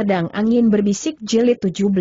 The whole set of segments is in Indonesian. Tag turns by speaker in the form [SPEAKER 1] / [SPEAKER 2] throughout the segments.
[SPEAKER 1] Pedang Angin Berbisik Jilid 17.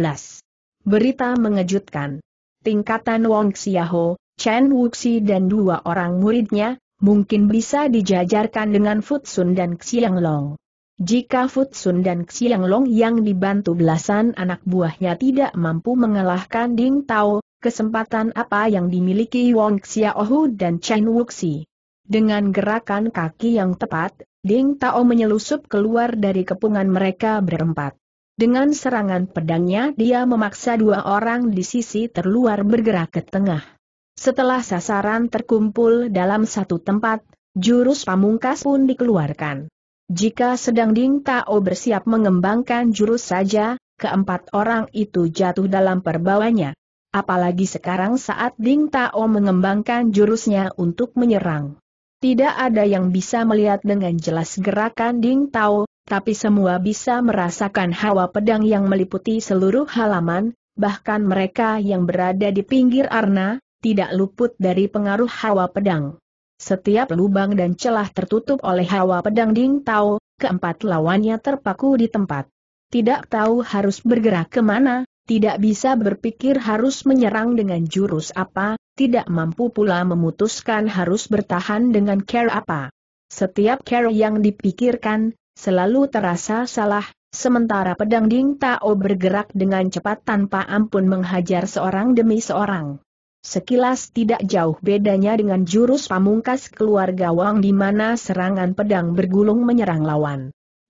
[SPEAKER 1] Berita mengejutkan. Tingkatan Wong Xiaho, Chen Wuxi dan dua orang muridnya, mungkin bisa dijajarkan dengan Futsun dan Xiang Long. Jika Futsun dan Xiang Long yang dibantu belasan anak buahnya tidak mampu mengalahkan Ding Tao, kesempatan apa yang dimiliki Wong Xiaohu dan Chen Wuxi? Dengan gerakan kaki yang tepat, Ding Tao menyelusup keluar dari kepungan mereka berempat. Dengan serangan pedangnya dia memaksa dua orang di sisi terluar bergerak ke tengah. Setelah sasaran terkumpul dalam satu tempat, jurus pamungkas pun dikeluarkan. Jika sedang Ding Tao bersiap mengembangkan jurus saja, keempat orang itu jatuh dalam perbawanya. Apalagi sekarang saat Ding Tao mengembangkan jurusnya untuk menyerang. Tidak ada yang bisa melihat dengan jelas gerakan Ding Tao, tapi semua bisa merasakan hawa pedang yang meliputi seluruh halaman, bahkan mereka yang berada di pinggir arna, tidak luput dari pengaruh hawa pedang. Setiap lubang dan celah tertutup oleh hawa pedang Ding Tao, keempat lawannya terpaku di tempat. Tidak tahu harus bergerak kemana, tidak bisa berpikir harus menyerang dengan jurus apa, tidak mampu pula memutuskan harus bertahan dengan care apa. Setiap care yang dipikirkan, selalu terasa salah, sementara pedang Ding Tao bergerak dengan cepat tanpa ampun menghajar seorang demi seorang. Sekilas tidak jauh bedanya dengan jurus pamungkas keluarga Wang di mana serangan pedang bergulung menyerang lawan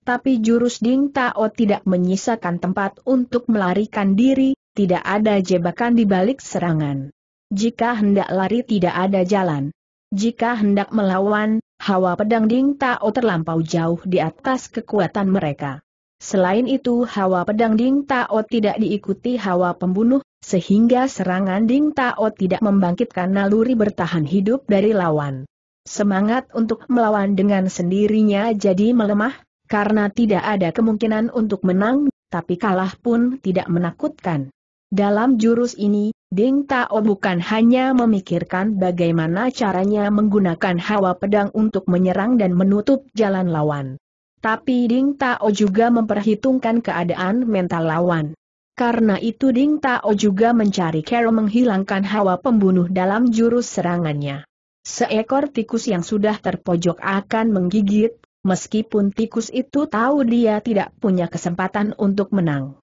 [SPEAKER 1] tapi jurus Ding Tao tidak menyisakan tempat untuk melarikan diri, tidak ada jebakan di balik serangan. Jika hendak lari tidak ada jalan. Jika hendak melawan, hawa pedang Ding Tao terlampau jauh di atas kekuatan mereka. Selain itu hawa pedang Ding Tao tidak diikuti hawa pembunuh, sehingga serangan Ding Tao tidak membangkitkan naluri bertahan hidup dari lawan. Semangat untuk melawan dengan sendirinya jadi melemah, karena tidak ada kemungkinan untuk menang, tapi kalah pun tidak menakutkan. Dalam jurus ini, Ding Tao bukan hanya memikirkan bagaimana caranya menggunakan hawa pedang untuk menyerang dan menutup jalan lawan. Tapi Ding Tao juga memperhitungkan keadaan mental lawan. Karena itu Ding Tao juga mencari cara menghilangkan hawa pembunuh dalam jurus serangannya. Seekor tikus yang sudah terpojok akan menggigit, meskipun tikus itu tahu dia tidak punya kesempatan untuk menang.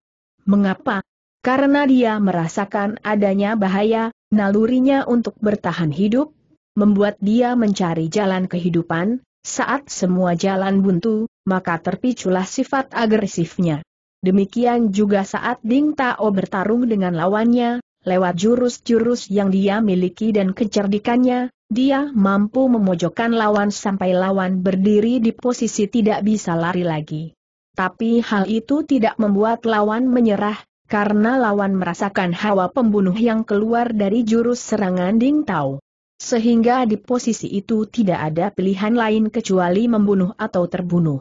[SPEAKER 1] Mengapa? Karena dia merasakan adanya bahaya, nalurinya untuk bertahan hidup, membuat dia mencari jalan kehidupan, saat semua jalan buntu, maka terpiculah sifat agresifnya. Demikian juga saat Ding Tao bertarung dengan lawannya, lewat jurus-jurus yang dia miliki dan kecerdikannya, dia mampu memojokkan lawan sampai lawan berdiri di posisi tidak bisa lari lagi. Tapi hal itu tidak membuat lawan menyerah, karena lawan merasakan hawa pembunuh yang keluar dari jurus serangan Ding Tao. Sehingga di posisi itu tidak ada pilihan lain kecuali membunuh atau terbunuh.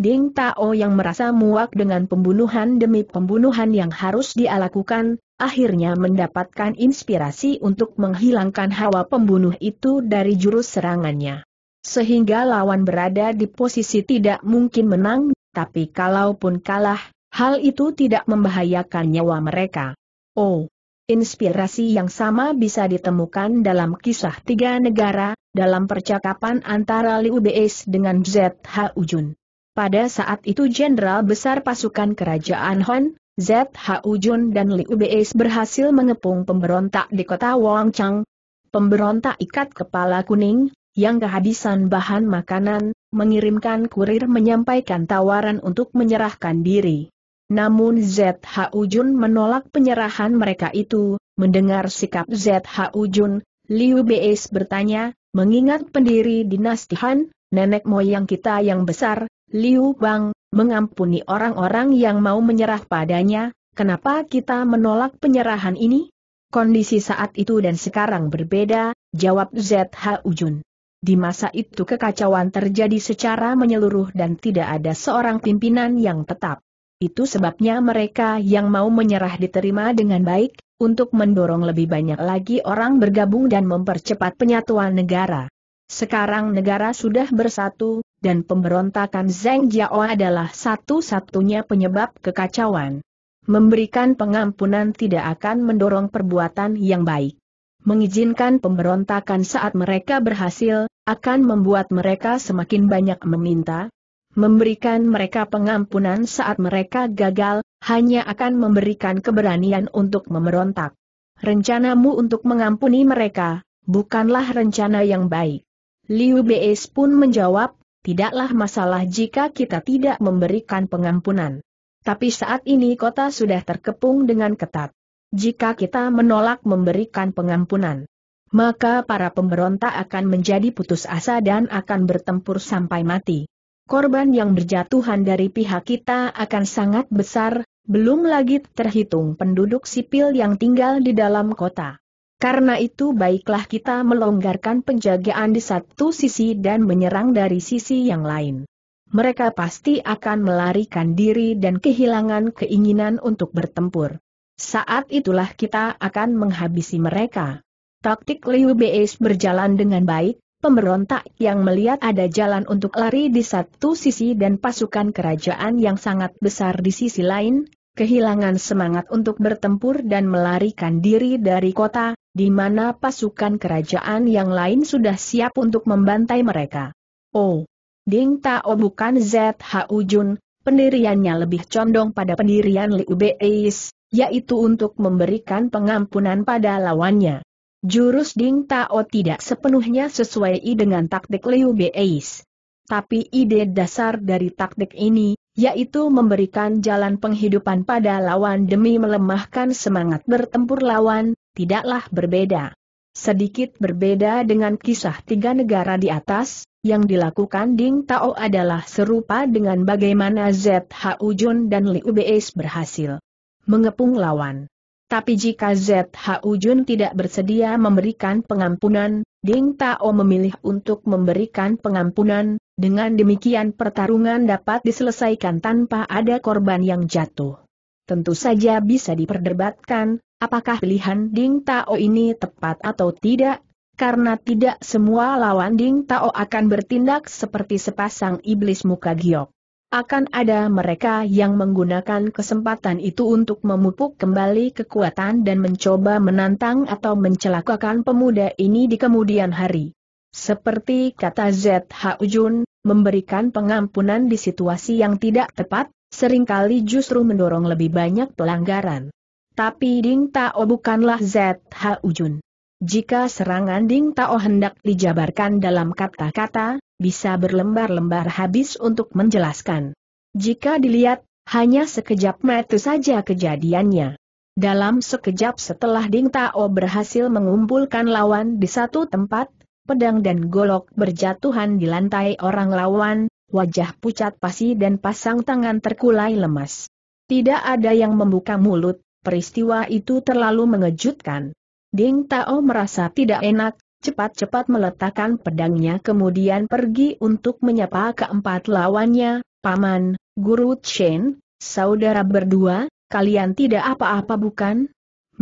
[SPEAKER 1] Ding Tao yang merasa muak dengan pembunuhan demi pembunuhan yang harus dia lakukan, akhirnya mendapatkan inspirasi untuk menghilangkan hawa pembunuh itu dari jurus serangannya. Sehingga lawan berada di posisi tidak mungkin menang, tapi kalaupun kalah, hal itu tidak membahayakan nyawa mereka. Oh, inspirasi yang sama bisa ditemukan dalam kisah tiga negara, dalam percakapan antara Liu Beis dengan ZH Ujun. Pada saat itu Jenderal Besar Pasukan Kerajaan Han, ZHU Jun dan Liu Beis berhasil mengepung pemberontak di kota Wangchang. Pemberontak ikat kepala kuning, yang kehabisan bahan makanan, mengirimkan kurir menyampaikan tawaran untuk menyerahkan diri. Namun ZHU Jun menolak penyerahan mereka itu, mendengar sikap ZHU Jun, Liu Beis bertanya, mengingat pendiri dinasti Han, nenek moyang kita yang besar, Liu Bang, mengampuni orang-orang yang mau menyerah padanya, kenapa kita menolak penyerahan ini? Kondisi saat itu dan sekarang berbeda, jawab ZH Ujun. Di masa itu kekacauan terjadi secara menyeluruh dan tidak ada seorang pimpinan yang tetap. Itu sebabnya mereka yang mau menyerah diterima dengan baik, untuk mendorong lebih banyak lagi orang bergabung dan mempercepat penyatuan negara. Sekarang negara sudah bersatu, dan pemberontakan Zeng Jiao adalah satu-satunya penyebab kekacauan. Memberikan pengampunan tidak akan mendorong perbuatan yang baik. Mengizinkan pemberontakan saat mereka berhasil, akan membuat mereka semakin banyak meminta, memberikan mereka pengampunan saat mereka gagal, hanya akan memberikan keberanian untuk memberontak. Rencanamu untuk mengampuni mereka, bukanlah rencana yang baik. Liu Beis pun menjawab, tidaklah masalah jika kita tidak memberikan pengampunan. Tapi saat ini kota sudah terkepung dengan ketat. Jika kita menolak memberikan pengampunan, maka para pemberontak akan menjadi putus asa dan akan bertempur sampai mati. Korban yang berjatuhan dari pihak kita akan sangat besar, belum lagi terhitung penduduk sipil yang tinggal di dalam kota. Karena itu baiklah kita melonggarkan penjagaan di satu sisi dan menyerang dari sisi yang lain. Mereka pasti akan melarikan diri dan kehilangan keinginan untuk bertempur. Saat itulah kita akan menghabisi mereka. Taktik Liu Beis berjalan dengan baik, pemberontak yang melihat ada jalan untuk lari di satu sisi dan pasukan kerajaan yang sangat besar di sisi lain, kehilangan semangat untuk bertempur dan melarikan diri dari kota, di mana pasukan kerajaan yang lain sudah siap untuk membantai mereka. Oh, Ding Tao bukan ZHU Jun, pendiriannya lebih condong pada pendirian Liu Beis, yaitu untuk memberikan pengampunan pada lawannya. Jurus Ding Tao tidak sepenuhnya sesuai dengan taktik Liu Beis. Tapi ide dasar dari taktik ini, yaitu memberikan jalan penghidupan pada lawan demi melemahkan semangat bertempur lawan, tidaklah berbeda. Sedikit berbeda dengan kisah tiga negara di atas, yang dilakukan Ding Tao adalah serupa dengan bagaimana ZHU Jun dan Liu Beis berhasil mengepung lawan. Tapi jika ZHU Jun tidak bersedia memberikan pengampunan, Ding Tao memilih untuk memberikan pengampunan, dengan demikian pertarungan dapat diselesaikan tanpa ada korban yang jatuh. Tentu saja bisa diperdebatkan, apakah pilihan Ding Tao ini tepat atau tidak, karena tidak semua lawan Ding Tao akan bertindak seperti sepasang iblis muka giok. Akan ada mereka yang menggunakan kesempatan itu untuk memupuk kembali kekuatan dan mencoba menantang atau mencelakakan pemuda ini di kemudian hari. Seperti kata Z. H. Ujun, memberikan pengampunan di situasi yang tidak tepat, seringkali justru mendorong lebih banyak pelanggaran. Tapi Ding Tao bukanlah ZH Ujun. Jika serangan Ding Tao hendak dijabarkan dalam kata-kata, bisa berlembar-lembar habis untuk menjelaskan. Jika dilihat, hanya sekejap mata saja kejadiannya. Dalam sekejap setelah Ding Tao berhasil mengumpulkan lawan di satu tempat, pedang dan golok berjatuhan di lantai orang lawan, wajah pucat pasi dan pasang tangan terkulai lemas. Tidak ada yang membuka mulut, peristiwa itu terlalu mengejutkan. Ding Tao merasa tidak enak, cepat-cepat meletakkan pedangnya kemudian pergi untuk menyapa keempat lawannya, Paman, Guru Chen, saudara berdua, kalian tidak apa-apa bukan?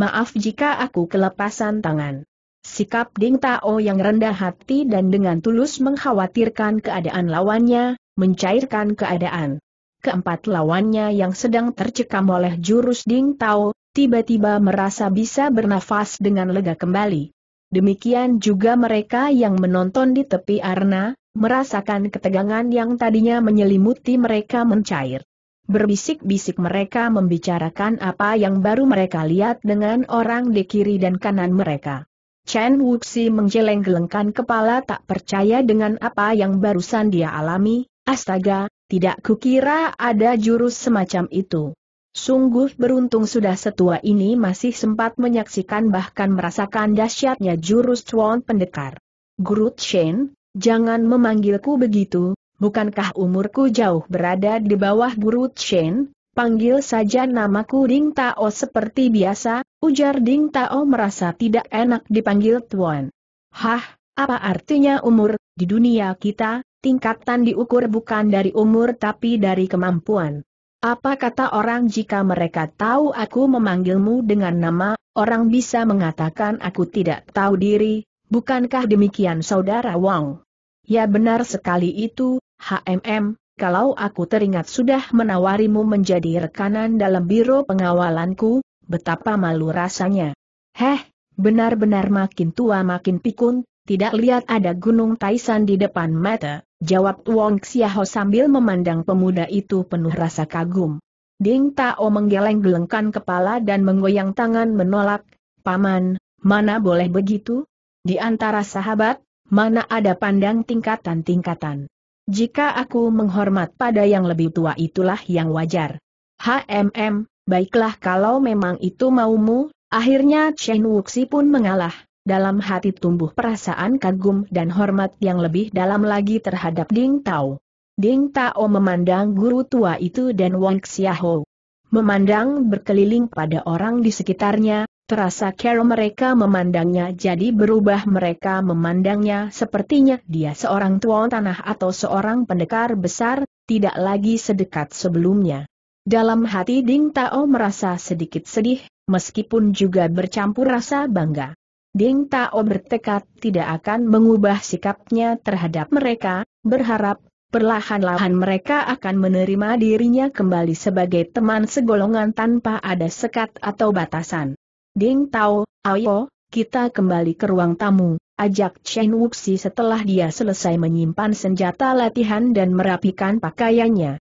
[SPEAKER 1] Maaf jika aku kelepasan tangan. Sikap Ding Tao yang rendah hati dan dengan tulus mengkhawatirkan keadaan lawannya, mencairkan keadaan. Keempat lawannya yang sedang tercekam oleh jurus Ding Tao, tiba-tiba merasa bisa bernafas dengan lega kembali. Demikian juga mereka yang menonton di tepi arena, merasakan ketegangan yang tadinya menyelimuti mereka mencair. Berbisik-bisik mereka membicarakan apa yang baru mereka lihat dengan orang di kiri dan kanan mereka. Chen Wuxi menjeleng gelengkan kepala tak percaya dengan apa yang barusan dia alami, astaga, tidak kukira ada jurus semacam itu. Sungguh beruntung sudah setua ini masih sempat menyaksikan bahkan merasakan dahsyatnya jurus Chuan pendekar. Guru Chen, jangan memanggilku begitu, bukankah umurku jauh berada di bawah Guru Chen? Panggil saja namaku Ding Tao seperti biasa, Ujar Ding Tao merasa tidak enak dipanggil Tuan. Hah, apa artinya umur, di dunia kita, tingkatan diukur bukan dari umur tapi dari kemampuan. Apa kata orang jika mereka tahu aku memanggilmu dengan nama, orang bisa mengatakan aku tidak tahu diri, bukankah demikian saudara Wang? Ya benar sekali itu, HMM, kalau aku teringat sudah menawarimu menjadi rekanan dalam biro pengawalanku, betapa malu rasanya. Heh, benar-benar makin tua makin pikun, tidak lihat ada gunung Taisan di depan mata, jawab Wong Xiaho sambil memandang pemuda itu penuh rasa kagum. Ding Tao menggeleng-gelengkan kepala dan menggoyang tangan menolak, Paman, mana boleh begitu? Di antara sahabat, mana ada pandang tingkatan-tingkatan. Jika aku menghormat pada yang lebih tua itulah yang wajar. HMM, Baiklah kalau memang itu maumu, akhirnya Chen Wuxi pun mengalah. Dalam hati tumbuh perasaan kagum dan hormat yang lebih dalam lagi terhadap Ding Tao. Ding Tao memandang guru tua itu dan Wang Xiaohou. Memandang berkeliling pada orang di sekitarnya, terasa cara mereka memandangnya jadi berubah mereka memandangnya sepertinya dia seorang tuan tanah atau seorang pendekar besar, tidak lagi sedekat sebelumnya. Dalam hati Ding Tao merasa sedikit sedih, meskipun juga bercampur rasa bangga. Ding Tao bertekad tidak akan mengubah sikapnya terhadap mereka, berharap perlahan-lahan mereka akan menerima dirinya kembali sebagai teman segolongan tanpa ada sekat atau batasan. Ding Tao, ayo, kita kembali ke ruang tamu, ajak Chen Wuxi setelah dia selesai menyimpan senjata latihan dan merapikan pakaiannya.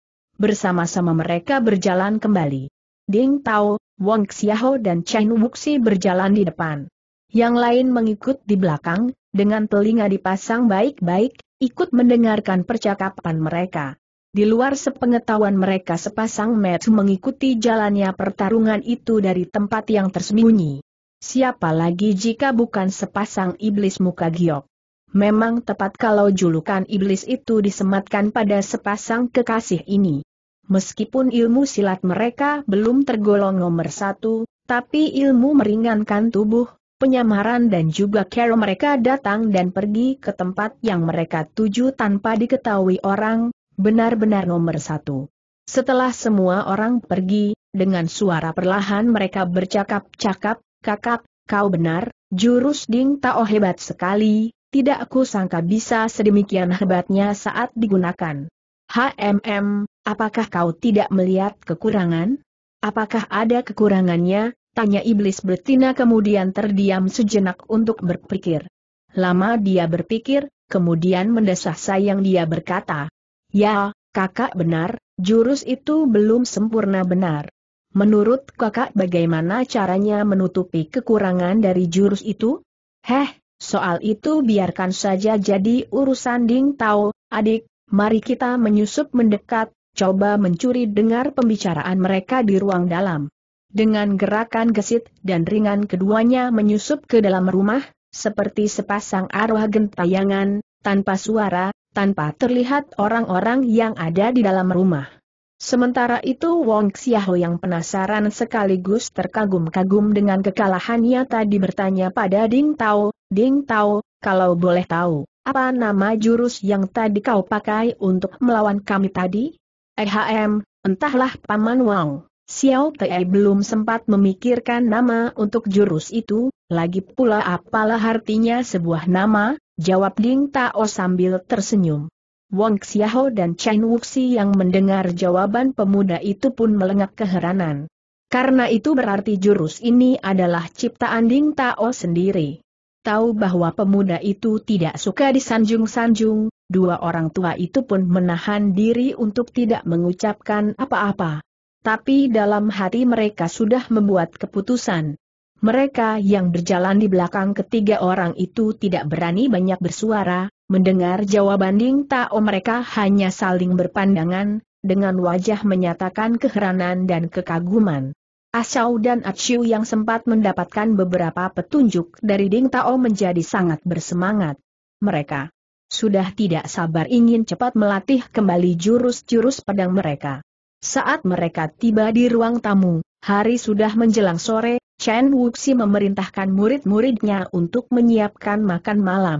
[SPEAKER 1] Bersama-sama mereka berjalan kembali. Ding Tao, Wong Xiaho dan Chen Wuxi berjalan di depan. Yang lain mengikut di belakang, dengan telinga dipasang baik-baik, ikut mendengarkan percakapan mereka. Di luar sepengetahuan mereka sepasang Metsu mengikuti jalannya pertarungan itu dari tempat yang tersembunyi. Siapa lagi jika bukan sepasang iblis muka giok? Memang tepat kalau julukan iblis itu disematkan pada sepasang kekasih ini. Meskipun ilmu silat mereka belum tergolong nomor satu, tapi ilmu meringankan tubuh, penyamaran dan juga care mereka datang dan pergi ke tempat yang mereka tuju tanpa diketahui orang, benar-benar nomor satu. Setelah semua orang pergi, dengan suara perlahan mereka bercakap-cakap, kakak, kau benar, jurus Ding Tao hebat sekali, tidak aku sangka bisa sedemikian hebatnya saat digunakan. HMM, apakah kau tidak melihat kekurangan? Apakah ada kekurangannya? Tanya iblis betina kemudian terdiam sejenak untuk berpikir. Lama dia berpikir, kemudian mendesah sayang dia berkata. Ya, kakak benar, jurus itu belum sempurna benar. Menurut kakak bagaimana caranya menutupi kekurangan dari jurus itu? Heh, Soal itu biarkan saja jadi urusan Ding Tao, adik, mari kita menyusup mendekat, coba mencuri dengar pembicaraan mereka di ruang dalam. Dengan gerakan gesit dan ringan keduanya menyusup ke dalam rumah, seperti sepasang arwah gentayangan, tanpa suara, tanpa terlihat orang-orang yang ada di dalam rumah. Sementara itu Wong Xiaho yang penasaran sekaligus terkagum-kagum dengan kekalahannya tadi bertanya pada Ding Tao, Ding Tao, kalau boleh tahu, apa nama jurus yang tadi kau pakai untuk melawan kami tadi? Ehm, entahlah Paman Wong. Xiao Tei belum sempat memikirkan nama untuk jurus itu, lagi pula apalah artinya sebuah nama, jawab Ding Tao sambil tersenyum. Wong Xiaho dan Chen Wuxi yang mendengar jawaban pemuda itu pun melengak keheranan. Karena itu berarti jurus ini adalah ciptaan Ding Tao sendiri. Tahu bahwa pemuda itu tidak suka disanjung-sanjung, dua orang tua itu pun menahan diri untuk tidak mengucapkan apa-apa. Tapi dalam hati mereka sudah membuat keputusan. Mereka yang berjalan di belakang ketiga orang itu tidak berani banyak bersuara, mendengar jawaban Ding Tao mereka hanya saling berpandangan, dengan wajah menyatakan keheranan dan kekaguman. Asau dan Aciu yang sempat mendapatkan beberapa petunjuk dari Ding Tao menjadi sangat bersemangat. Mereka sudah tidak sabar ingin cepat melatih kembali jurus-jurus pedang mereka. Saat mereka tiba di ruang tamu, hari sudah menjelang sore, Chen Wuxi memerintahkan murid-muridnya untuk menyiapkan makan malam.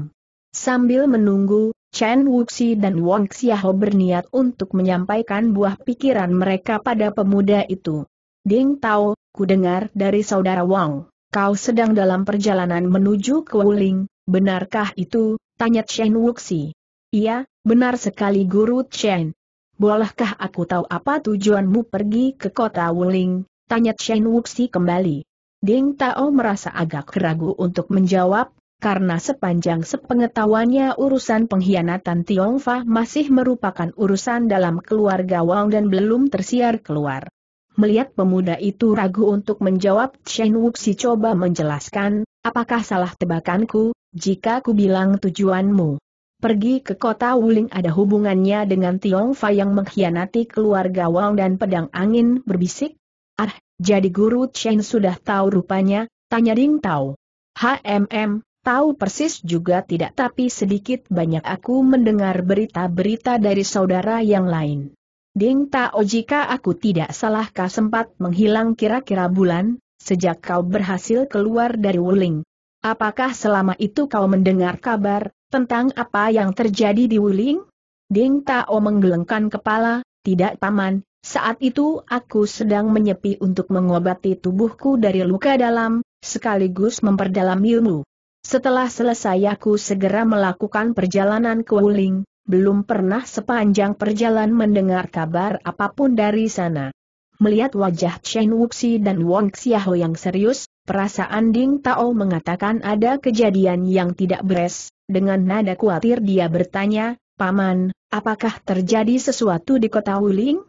[SPEAKER 1] Sambil menunggu, Chen Wuxi dan Wang Xiaho berniat untuk menyampaikan buah pikiran mereka pada pemuda itu. Ding Tao, ku dengar dari saudara Wang, kau sedang dalam perjalanan menuju ke Wuling, benarkah itu? Tanya Chen Wuxi. Iya, benar sekali Guru Chen. Bolehkah aku tahu apa tujuanmu pergi ke kota Wuling? Tanya Chen Wuxi kembali. Ding Tao merasa agak ragu untuk menjawab, karena sepanjang sepengetahuannya urusan pengkhianatan Fa masih merupakan urusan dalam keluarga Wang dan belum tersiar keluar. Melihat pemuda itu ragu untuk menjawab, Chen Wuxi coba menjelaskan, apakah salah tebakanku, jika ku bilang tujuanmu pergi ke kota Wuling ada hubungannya dengan Fa yang mengkhianati keluarga Wang dan pedang angin berbisik? Ah, jadi guru Chen sudah tahu rupanya, tanya Ding Tao. HMM, tahu persis juga tidak tapi sedikit banyak aku mendengar berita-berita dari saudara yang lain. Ding Tao jika aku tidak salahkah sempat menghilang kira-kira bulan, sejak kau berhasil keluar dari Wuling. Apakah selama itu kau mendengar kabar, tentang apa yang terjadi di Wuling? Ding Tao menggelengkan kepala, tidak paman, saat itu aku sedang menyepi untuk mengobati tubuhku dari luka dalam, sekaligus memperdalam ilmu. Setelah selesai aku segera melakukan perjalanan ke Wuling, belum pernah sepanjang perjalanan mendengar kabar apapun dari sana. Melihat wajah Chen Wuxi dan Wong Xiaho yang serius, perasaan Ding Tao mengatakan ada kejadian yang tidak beres, dengan nada khawatir dia bertanya, Paman, apakah terjadi sesuatu di kota Wuling?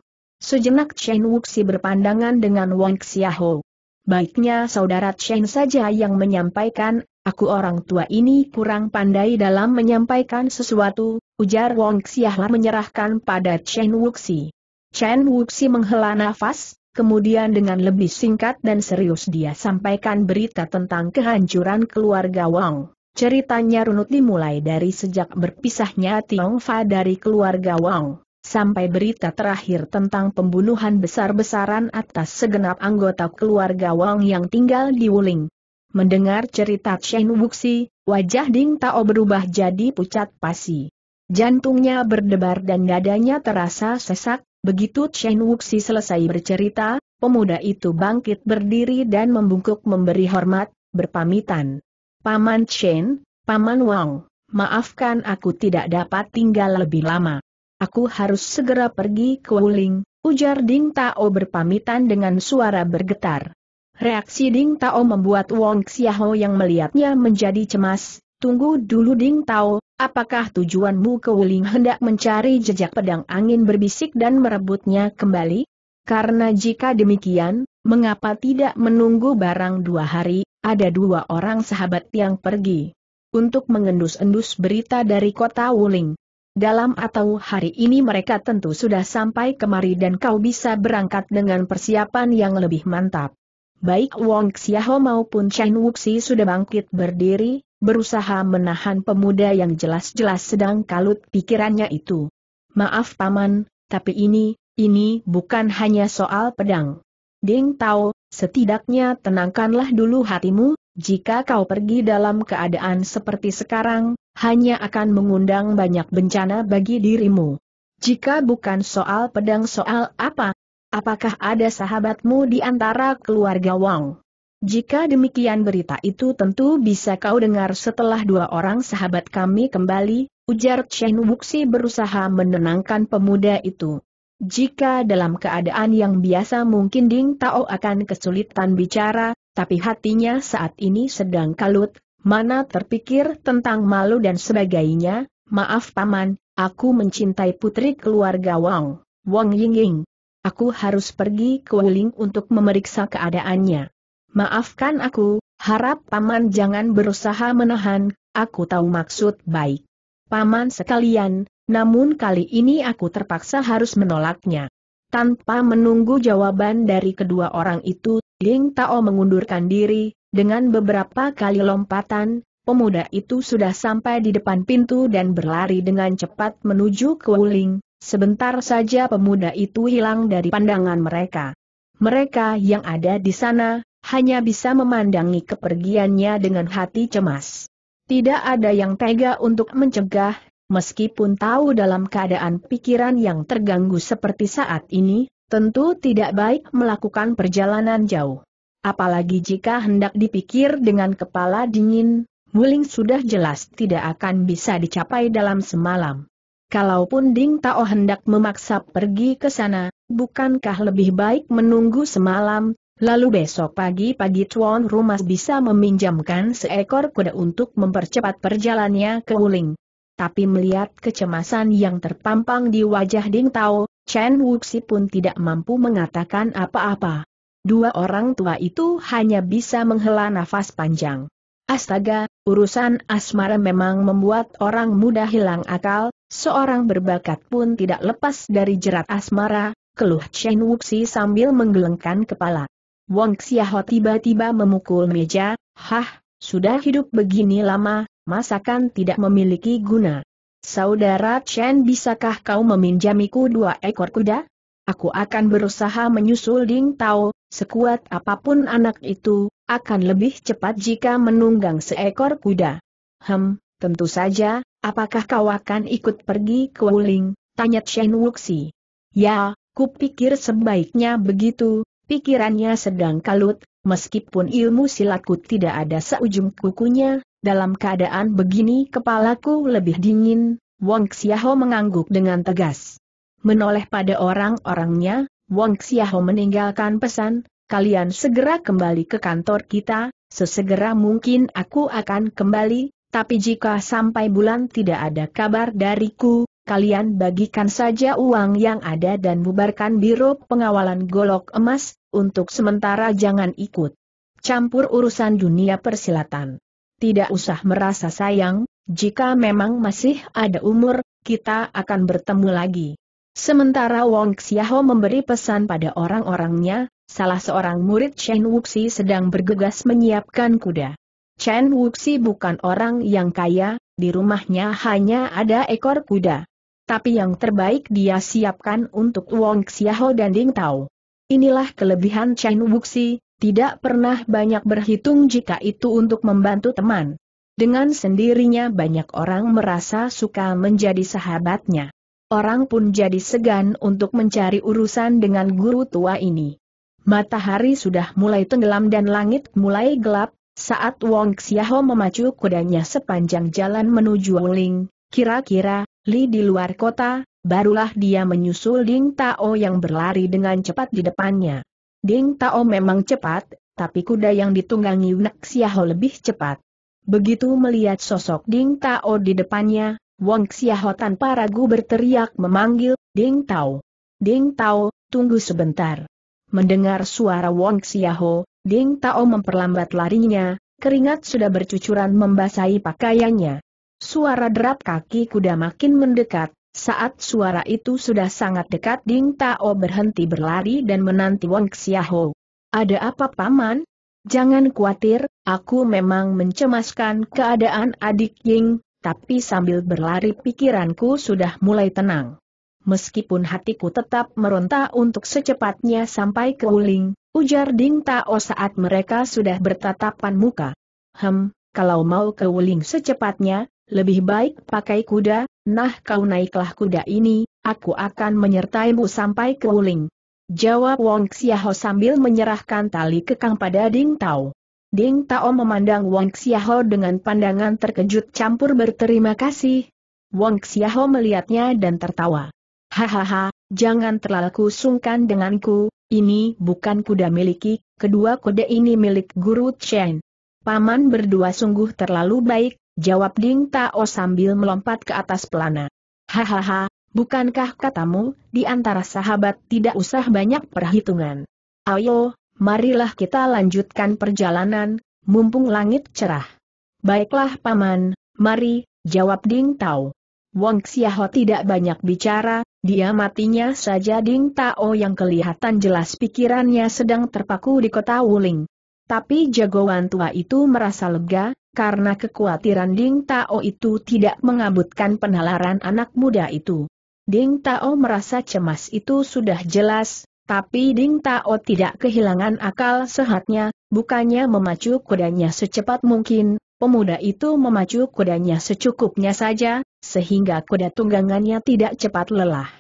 [SPEAKER 1] Sejenak Chen Wuxi berpandangan dengan Wang Xiaho. Baiknya saudara Chen saja yang menyampaikan, aku orang tua ini kurang pandai dalam menyampaikan sesuatu, ujar Wang Xiaho menyerahkan pada Chen Wuxi. Chen Wuxi menghela nafas, kemudian dengan lebih singkat dan serius dia sampaikan berita tentang kehancuran keluarga Wang. Ceritanya runut dimulai dari sejak berpisahnya Tiongfa dari keluarga Wang sampai berita terakhir tentang pembunuhan besar-besaran atas segenap anggota keluarga Wang yang tinggal di Wuling. Mendengar cerita Chen Wuxi, wajah Ding Tao berubah jadi pucat pasi. Jantungnya berdebar dan dadanya terasa sesak, begitu Chen Wuxi selesai bercerita, pemuda itu bangkit berdiri dan membungkuk memberi hormat, berpamitan. Paman Chen, Paman Wang, maafkan aku tidak dapat tinggal lebih lama. Aku harus segera pergi ke Wuling, ujar Ding Tao berpamitan dengan suara bergetar. Reaksi Ding Tao membuat Wong Xiaho yang melihatnya menjadi cemas, tunggu dulu Ding Tao, apakah tujuanmu ke Wuling hendak mencari jejak pedang angin berbisik dan merebutnya kembali? Karena jika demikian, mengapa tidak menunggu barang dua hari, ada dua orang sahabat yang pergi untuk mengendus-endus berita dari kota Wuling dalam atau hari ini mereka tentu sudah sampai kemari dan kau bisa berangkat dengan persiapan yang lebih mantap. Baik Wong Xiaho maupun Chen Wuxi sudah bangkit berdiri, berusaha menahan pemuda yang jelas-jelas sedang kalut pikirannya itu. Maaf Paman, tapi ini, ini bukan hanya soal pedang. Ding Tao, setidaknya tenangkanlah dulu hatimu, jika kau pergi dalam keadaan seperti sekarang, hanya akan mengundang banyak bencana bagi dirimu. Jika bukan soal pedang soal apa? Apakah ada sahabatmu di antara keluarga Wang? Jika demikian berita itu tentu bisa kau dengar setelah dua orang sahabat kami kembali, ujar Chen Wuxi berusaha menenangkan pemuda itu. Jika dalam keadaan yang biasa mungkin Ding Tao akan kesulitan bicara, tapi hatinya saat ini sedang kalut, mana terpikir tentang malu dan sebagainya, maaf paman, aku mencintai putri keluarga Wang, Wang Yingying. Aku harus pergi ke Wuling untuk memeriksa keadaannya. Maafkan aku, harap paman jangan berusaha menahan, aku tahu maksud baik. Paman sekalian, namun kali ini aku terpaksa harus menolaknya. Tanpa menunggu jawaban dari kedua orang itu, Ling Tao mengundurkan diri, dengan beberapa kali lompatan, pemuda itu sudah sampai di depan pintu dan berlari dengan cepat menuju ke Wuling, sebentar saja pemuda itu hilang dari pandangan mereka. Mereka yang ada di sana, hanya bisa memandangi kepergiannya dengan hati cemas. Tidak ada yang tega untuk mencegah, meskipun tahu dalam keadaan pikiran yang terganggu seperti saat ini, tentu tidak baik melakukan perjalanan jauh. Apalagi jika hendak dipikir dengan kepala dingin, Muling sudah jelas tidak akan bisa dicapai dalam semalam. Kalaupun Ding Tao hendak memaksa pergi ke sana, bukankah lebih baik menunggu semalam, lalu besok pagi-pagi tuan rumah bisa meminjamkan seekor kuda untuk mempercepat perjalannya ke Wuling tapi melihat kecemasan yang terpampang di wajah Ding Tao, Chen Wuxi pun tidak mampu mengatakan apa-apa. Dua orang tua itu hanya bisa menghela nafas panjang. Astaga, urusan asmara memang membuat orang muda hilang akal, seorang berbakat pun tidak lepas dari jerat asmara, keluh Chen Wuxi sambil menggelengkan kepala. Wang Xiaho tiba-tiba memukul meja, hah, sudah hidup begini lama, masakan tidak memiliki guna. Saudara Chen bisakah kau meminjamiku dua ekor kuda? Aku akan berusaha menyusul Ding Tao, sekuat apapun anak itu, akan lebih cepat jika menunggang seekor kuda. Hem, tentu saja, apakah kau akan ikut pergi ke Wuling? Tanya Chen Wuxi. Ya, kupikir sebaiknya begitu, pikirannya sedang kalut, meskipun ilmu silatku tidak ada seujung kukunya, dalam keadaan begini kepalaku lebih dingin, Wong Xiaho mengangguk dengan tegas. Menoleh pada orang-orangnya, Wong Xiaho meninggalkan pesan, kalian segera kembali ke kantor kita, sesegera mungkin aku akan kembali, tapi jika sampai bulan tidak ada kabar dariku, kalian bagikan saja uang yang ada dan bubarkan biro pengawalan golok emas, untuk sementara jangan ikut campur urusan dunia persilatan tidak usah merasa sayang, jika memang masih ada umur, kita akan bertemu lagi. Sementara Wong Xiaho memberi pesan pada orang-orangnya, salah seorang murid Chen Wuxi sedang bergegas menyiapkan kuda. Chen Wuxi bukan orang yang kaya, di rumahnya hanya ada ekor kuda. Tapi yang terbaik dia siapkan untuk Wong Xiaho dan Ding Tao. Inilah kelebihan Chen Wuxi, tidak pernah banyak berhitung jika itu untuk membantu teman. Dengan sendirinya banyak orang merasa suka menjadi sahabatnya. Orang pun jadi segan untuk mencari urusan dengan guru tua ini. Matahari sudah mulai tenggelam dan langit mulai gelap, saat Wong Xiaho memacu kudanya sepanjang jalan menuju Wuling, kira-kira, Li di luar kota, barulah dia menyusul Ding Tao yang berlari dengan cepat di depannya. Ding Tao memang cepat, tapi kuda yang ditunggangi Nak Xiaho lebih cepat. Begitu melihat sosok Ding Tao di depannya, Wang Xiaho tanpa ragu berteriak memanggil, Ding Tao. Ding Tao, tunggu sebentar. Mendengar suara Wang Xiaho, Ding Tao memperlambat larinya, keringat sudah bercucuran membasahi pakaiannya. Suara derap kaki kuda makin mendekat, saat suara itu sudah sangat dekat Ding Tao berhenti berlari dan menanti Wong Xiaho. Ada apa paman? Jangan khawatir, aku memang mencemaskan keadaan adik Ying, tapi sambil berlari pikiranku sudah mulai tenang. Meskipun hatiku tetap meronta untuk secepatnya sampai ke Wuling, ujar Ding Tao saat mereka sudah bertatapan muka. Hem, kalau mau ke Wuling secepatnya, lebih baik pakai kuda, nah kau naiklah kuda ini, aku akan menyertaimu sampai ke Wuling. Jawab Wong Xiaho sambil menyerahkan tali kekang pada Ding Tao. Ding Tao memandang Wong Xiaho dengan pandangan terkejut campur berterima kasih. Wong Xiaho melihatnya dan tertawa. Hahaha, jangan terlalu sungkan denganku, ini bukan kuda miliki, kedua kuda ini milik guru Chen. Paman berdua sungguh terlalu baik, Jawab Ding Tao sambil melompat ke atas pelana. Hahaha, bukankah katamu, di antara sahabat tidak usah banyak perhitungan. Ayo, marilah kita lanjutkan perjalanan, mumpung langit cerah. Baiklah paman, mari, jawab Ding Tao. Wong Xiaho tidak banyak bicara, dia matinya saja Ding Tao yang kelihatan jelas pikirannya sedang terpaku di kota Wuling. Tapi jagoan tua itu merasa lega, karena kekhawatiran Ding Tao itu tidak mengabutkan penalaran anak muda itu. Ding Tao merasa cemas itu sudah jelas, tapi Ding Tao tidak kehilangan akal sehatnya, bukannya memacu kudanya secepat mungkin, pemuda itu memacu kudanya secukupnya saja, sehingga kuda tunggangannya tidak cepat lelah.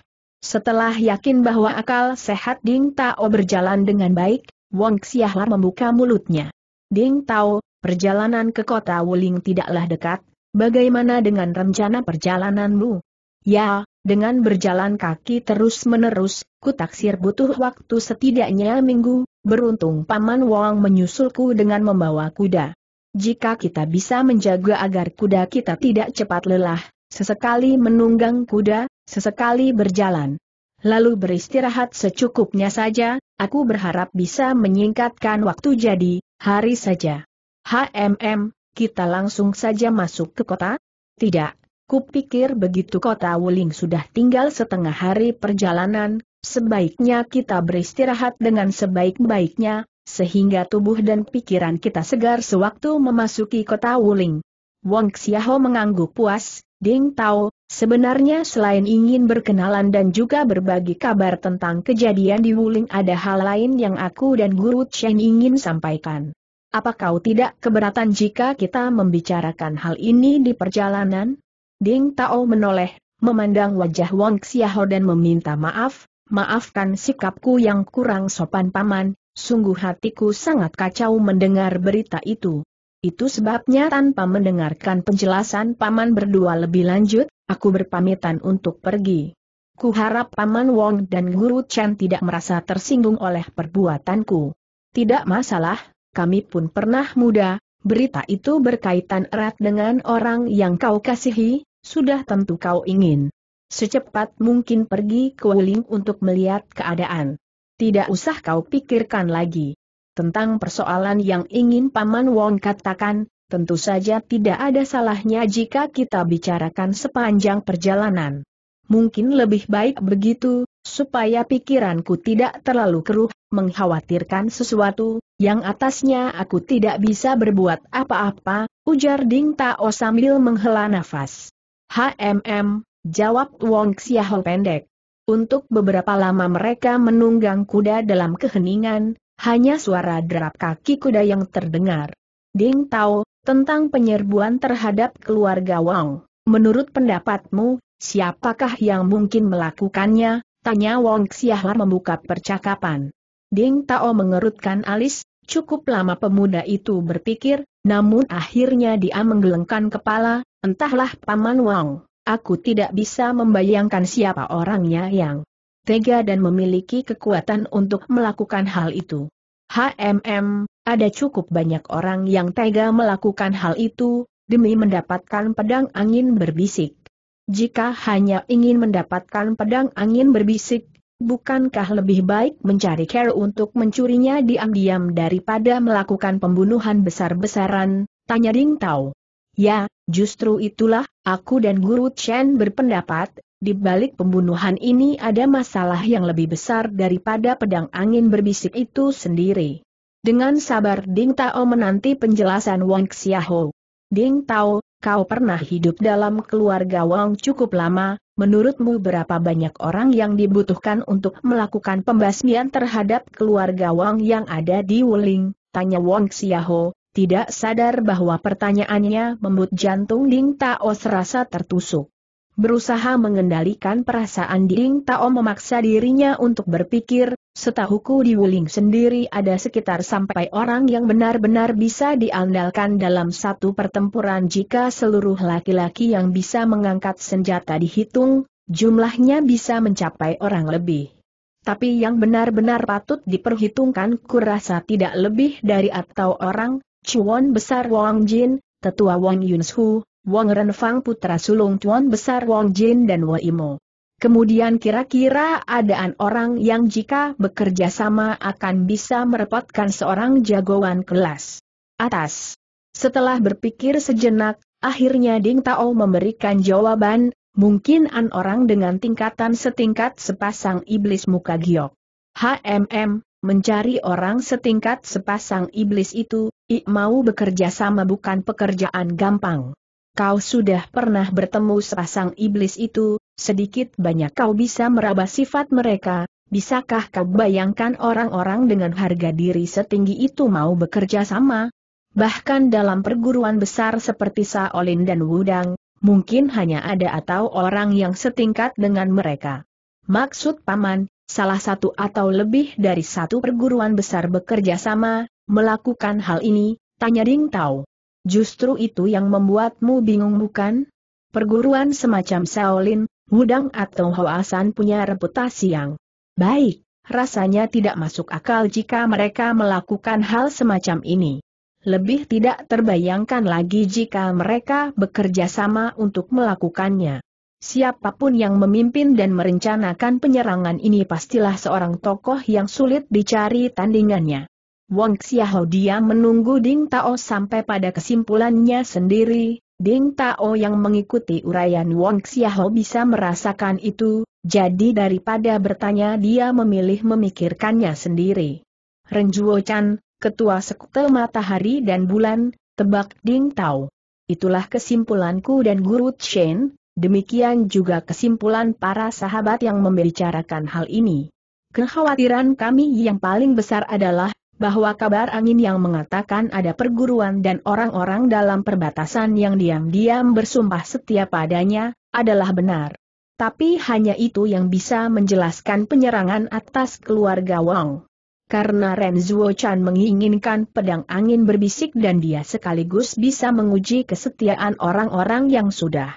[SPEAKER 1] Setelah yakin bahwa akal sehat Ding Tao berjalan dengan baik, Wong Xiahlar membuka mulutnya. Ding Tao, perjalanan ke kota Wuling tidaklah dekat, bagaimana dengan rencana perjalananmu? Ya, dengan berjalan kaki terus-menerus, kutaksir butuh waktu setidaknya minggu, beruntung Paman Wong menyusulku dengan membawa kuda. Jika kita bisa menjaga agar kuda kita tidak cepat lelah, sesekali menunggang kuda, sesekali berjalan. Lalu beristirahat secukupnya saja, aku berharap bisa menyingkatkan waktu jadi, hari saja. HMM, kita langsung saja masuk ke kota? Tidak, kupikir begitu kota Wuling sudah tinggal setengah hari perjalanan, sebaiknya kita beristirahat dengan sebaik-baiknya, sehingga tubuh dan pikiran kita segar sewaktu memasuki kota Wuling. Wong Xiaho mengangguk puas, Ding Tao, sebenarnya selain ingin berkenalan dan juga berbagi kabar tentang kejadian di Wuling ada hal lain yang aku dan Guru Chen ingin sampaikan. Apa kau tidak keberatan jika kita membicarakan hal ini di perjalanan? Ding Tao menoleh, memandang wajah Wong Xiaho dan meminta maaf, maafkan sikapku yang kurang sopan paman, sungguh hatiku sangat kacau mendengar berita itu. Itu sebabnya tanpa mendengarkan penjelasan paman berdua lebih lanjut, aku berpamitan untuk pergi. Kuharap paman Wong dan guru Chen tidak merasa tersinggung oleh perbuatanku. Tidak masalah, kami pun pernah muda, berita itu berkaitan erat dengan orang yang kau kasihi, sudah tentu kau ingin. Secepat mungkin pergi ke Wuling untuk melihat keadaan. Tidak usah kau pikirkan lagi. Tentang persoalan yang ingin Paman Wong katakan, tentu saja tidak ada salahnya jika kita bicarakan sepanjang perjalanan. Mungkin lebih baik begitu, supaya pikiranku tidak terlalu keruh, mengkhawatirkan sesuatu, yang atasnya aku tidak bisa berbuat apa-apa, ujar Ding Tao sambil menghela nafas. HMM, jawab Wong Xiahol pendek. Untuk beberapa lama mereka menunggang kuda dalam keheningan, hanya suara derap kaki kuda yang terdengar. Ding Tao, tentang penyerbuan terhadap keluarga Wang, menurut pendapatmu, Siapakah yang mungkin melakukannya? Tanya Wong Xiahlar membuka percakapan. Ding Tao mengerutkan alis, cukup lama pemuda itu berpikir, namun akhirnya dia menggelengkan kepala, entahlah Paman Wong, aku tidak bisa membayangkan siapa orangnya yang tega dan memiliki kekuatan untuk melakukan hal itu. HMM, ada cukup banyak orang yang tega melakukan hal itu, demi mendapatkan pedang angin berbisik. Jika hanya ingin mendapatkan pedang angin berbisik, bukankah lebih baik mencari care untuk mencurinya diam-diam daripada melakukan pembunuhan besar-besaran, tanya Ding Tao. Ya, justru itulah, aku dan Guru Chen berpendapat, di balik pembunuhan ini ada masalah yang lebih besar daripada pedang angin berbisik itu sendiri. Dengan sabar Ding Tao menanti penjelasan Wang Xiahou. Ding Tao, kau pernah hidup dalam keluarga Wang cukup lama, menurutmu berapa banyak orang yang dibutuhkan untuk melakukan pembasmian terhadap keluarga Wang yang ada di Wuling? Tanya Wang Xiaho, tidak sadar bahwa pertanyaannya membuat jantung Ding Tao serasa tertusuk. Berusaha mengendalikan perasaan Ding Tao memaksa dirinya untuk berpikir, Setahuku di Wuling sendiri ada sekitar sampai orang yang benar-benar bisa diandalkan dalam satu pertempuran jika seluruh laki-laki yang bisa mengangkat senjata dihitung, jumlahnya bisa mencapai orang lebih. Tapi yang benar-benar patut diperhitungkan kurasa tidak lebih dari atau orang, Chuan Besar Wang Jin, Tetua Wang Yunshu, Wang Renfang Putra Sulung Chuan Besar Wang Jin dan Wei Mo. Kemudian kira-kira adaan orang yang jika bekerja sama akan bisa merepotkan seorang jagoan kelas atas. Setelah berpikir sejenak, akhirnya Ding Tao memberikan jawaban, mungkin an orang dengan tingkatan setingkat sepasang iblis muka giok. HMM, mencari orang setingkat sepasang iblis itu, ik mau bekerja sama bukan pekerjaan gampang kau sudah pernah bertemu sepasang iblis itu, sedikit banyak kau bisa meraba sifat mereka, bisakah kau bayangkan orang-orang dengan harga diri setinggi itu mau bekerja sama? Bahkan dalam perguruan besar seperti Saolin dan Wudang, mungkin hanya ada atau orang yang setingkat dengan mereka. Maksud paman, salah satu atau lebih dari satu perguruan besar bekerja sama, melakukan hal ini, tanya Ding Tao. Justru itu yang membuatmu bingung bukan? Perguruan semacam Shaolin, Wudang atau Hoasan punya reputasi yang baik, rasanya tidak masuk akal jika mereka melakukan hal semacam ini. Lebih tidak terbayangkan lagi jika mereka bekerja sama untuk melakukannya. Siapapun yang memimpin dan merencanakan penyerangan ini pastilah seorang tokoh yang sulit dicari tandingannya. Wong Xiao dia menunggu Ding Tao sampai pada kesimpulannya sendiri, Ding Tao yang mengikuti uraian Wong Xiao bisa merasakan itu, jadi daripada bertanya dia memilih memikirkannya sendiri. Renjuo Chan, Ketua Sekte Matahari dan Bulan, tebak Ding Tao. Itulah kesimpulanku dan Guru Chen, demikian juga kesimpulan para sahabat yang membicarakan hal ini. Kekhawatiran kami yang paling besar adalah bahwa kabar angin yang mengatakan ada perguruan dan orang-orang dalam perbatasan yang diam-diam bersumpah setia padanya, adalah benar. Tapi hanya itu yang bisa menjelaskan penyerangan atas keluarga Wang. Karena Ren Zhuo Chan menginginkan pedang angin berbisik dan dia sekaligus bisa menguji kesetiaan orang-orang yang sudah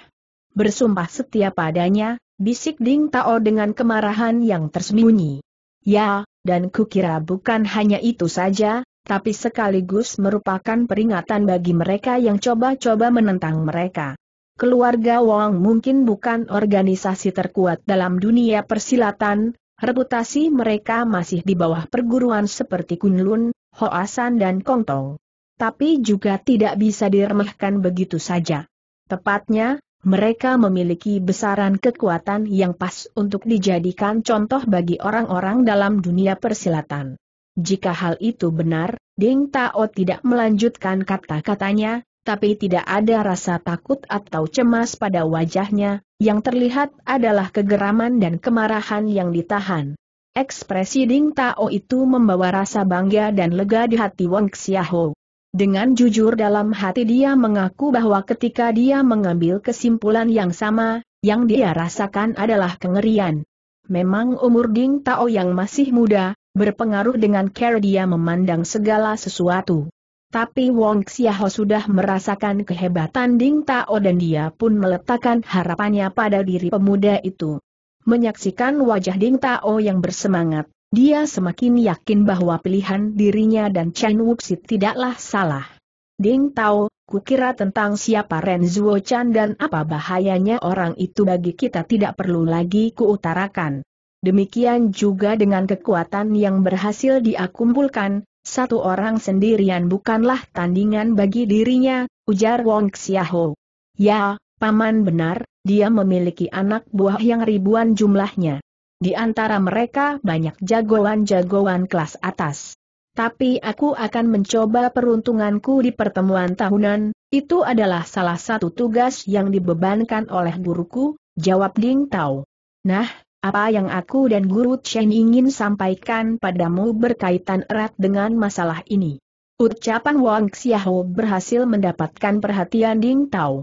[SPEAKER 1] bersumpah setia padanya, bisik Ding Tao dengan kemarahan yang tersembunyi. Ya, dan kukira bukan hanya itu saja, tapi sekaligus merupakan peringatan bagi mereka yang coba-coba menentang mereka. Keluarga Wong mungkin bukan organisasi terkuat dalam dunia persilatan, reputasi mereka masih di bawah perguruan seperti Kunlun, Hoasan dan Kongtong. Tapi juga tidak bisa diremehkan begitu saja. Tepatnya, mereka memiliki besaran kekuatan yang pas untuk dijadikan contoh bagi orang-orang dalam dunia persilatan. Jika hal itu benar, Ding Tao tidak melanjutkan kata-katanya, tapi tidak ada rasa takut atau cemas pada wajahnya, yang terlihat adalah kegeraman dan kemarahan yang ditahan. Ekspresi Ding Tao itu membawa rasa bangga dan lega di hati Wang Xiaohou. Dengan jujur dalam hati dia mengaku bahwa ketika dia mengambil kesimpulan yang sama, yang dia rasakan adalah kengerian. Memang umur Ding Tao yang masih muda, berpengaruh dengan cara dia memandang segala sesuatu. Tapi Wong Xiaho sudah merasakan kehebatan Ding Tao dan dia pun meletakkan harapannya pada diri pemuda itu. Menyaksikan wajah Ding Tao yang bersemangat, dia semakin yakin bahwa pilihan dirinya dan Chen Wuxi tidaklah salah. Ding Tao, kukira tentang siapa Ren Zuo Chan dan apa bahayanya orang itu bagi kita tidak perlu lagi kuutarakan. Demikian juga dengan kekuatan yang berhasil diakumpulkan, satu orang sendirian bukanlah tandingan bagi dirinya, ujar Wong Xiaho. Ya, Paman benar, dia memiliki anak buah yang ribuan jumlahnya. Di antara mereka banyak jagoan-jagoan kelas atas. Tapi aku akan mencoba peruntunganku di pertemuan tahunan, itu adalah salah satu tugas yang dibebankan oleh guruku, jawab Ding Tao. Nah, apa yang aku dan guru Chen ingin sampaikan padamu berkaitan erat dengan masalah ini. Ucapan Wang Xiao berhasil mendapatkan perhatian Ding Tao.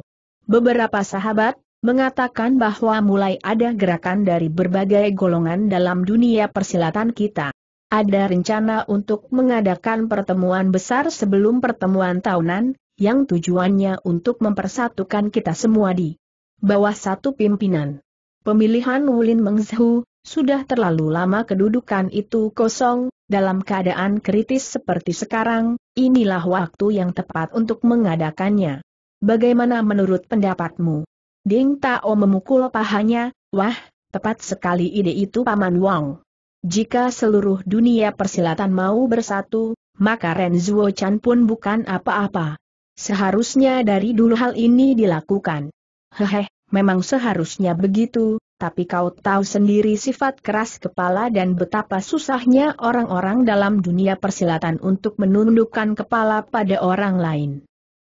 [SPEAKER 1] Beberapa sahabat, mengatakan bahwa mulai ada gerakan dari berbagai golongan dalam dunia persilatan kita. Ada rencana untuk mengadakan pertemuan besar sebelum pertemuan tahunan, yang tujuannya untuk mempersatukan kita semua di bawah satu pimpinan. Pemilihan Wulin Mengzhu, sudah terlalu lama kedudukan itu kosong, dalam keadaan kritis seperti sekarang, inilah waktu yang tepat untuk mengadakannya. Bagaimana menurut pendapatmu? Ding Tao memukul pahanya, wah, tepat sekali ide itu Paman Wang. Jika seluruh dunia persilatan mau bersatu, maka Ren Zuo Chan pun bukan apa-apa. Seharusnya dari dulu hal ini dilakukan. Hehe, memang seharusnya begitu, tapi kau tahu sendiri sifat keras kepala dan betapa susahnya orang-orang dalam dunia persilatan untuk menundukkan kepala pada orang lain.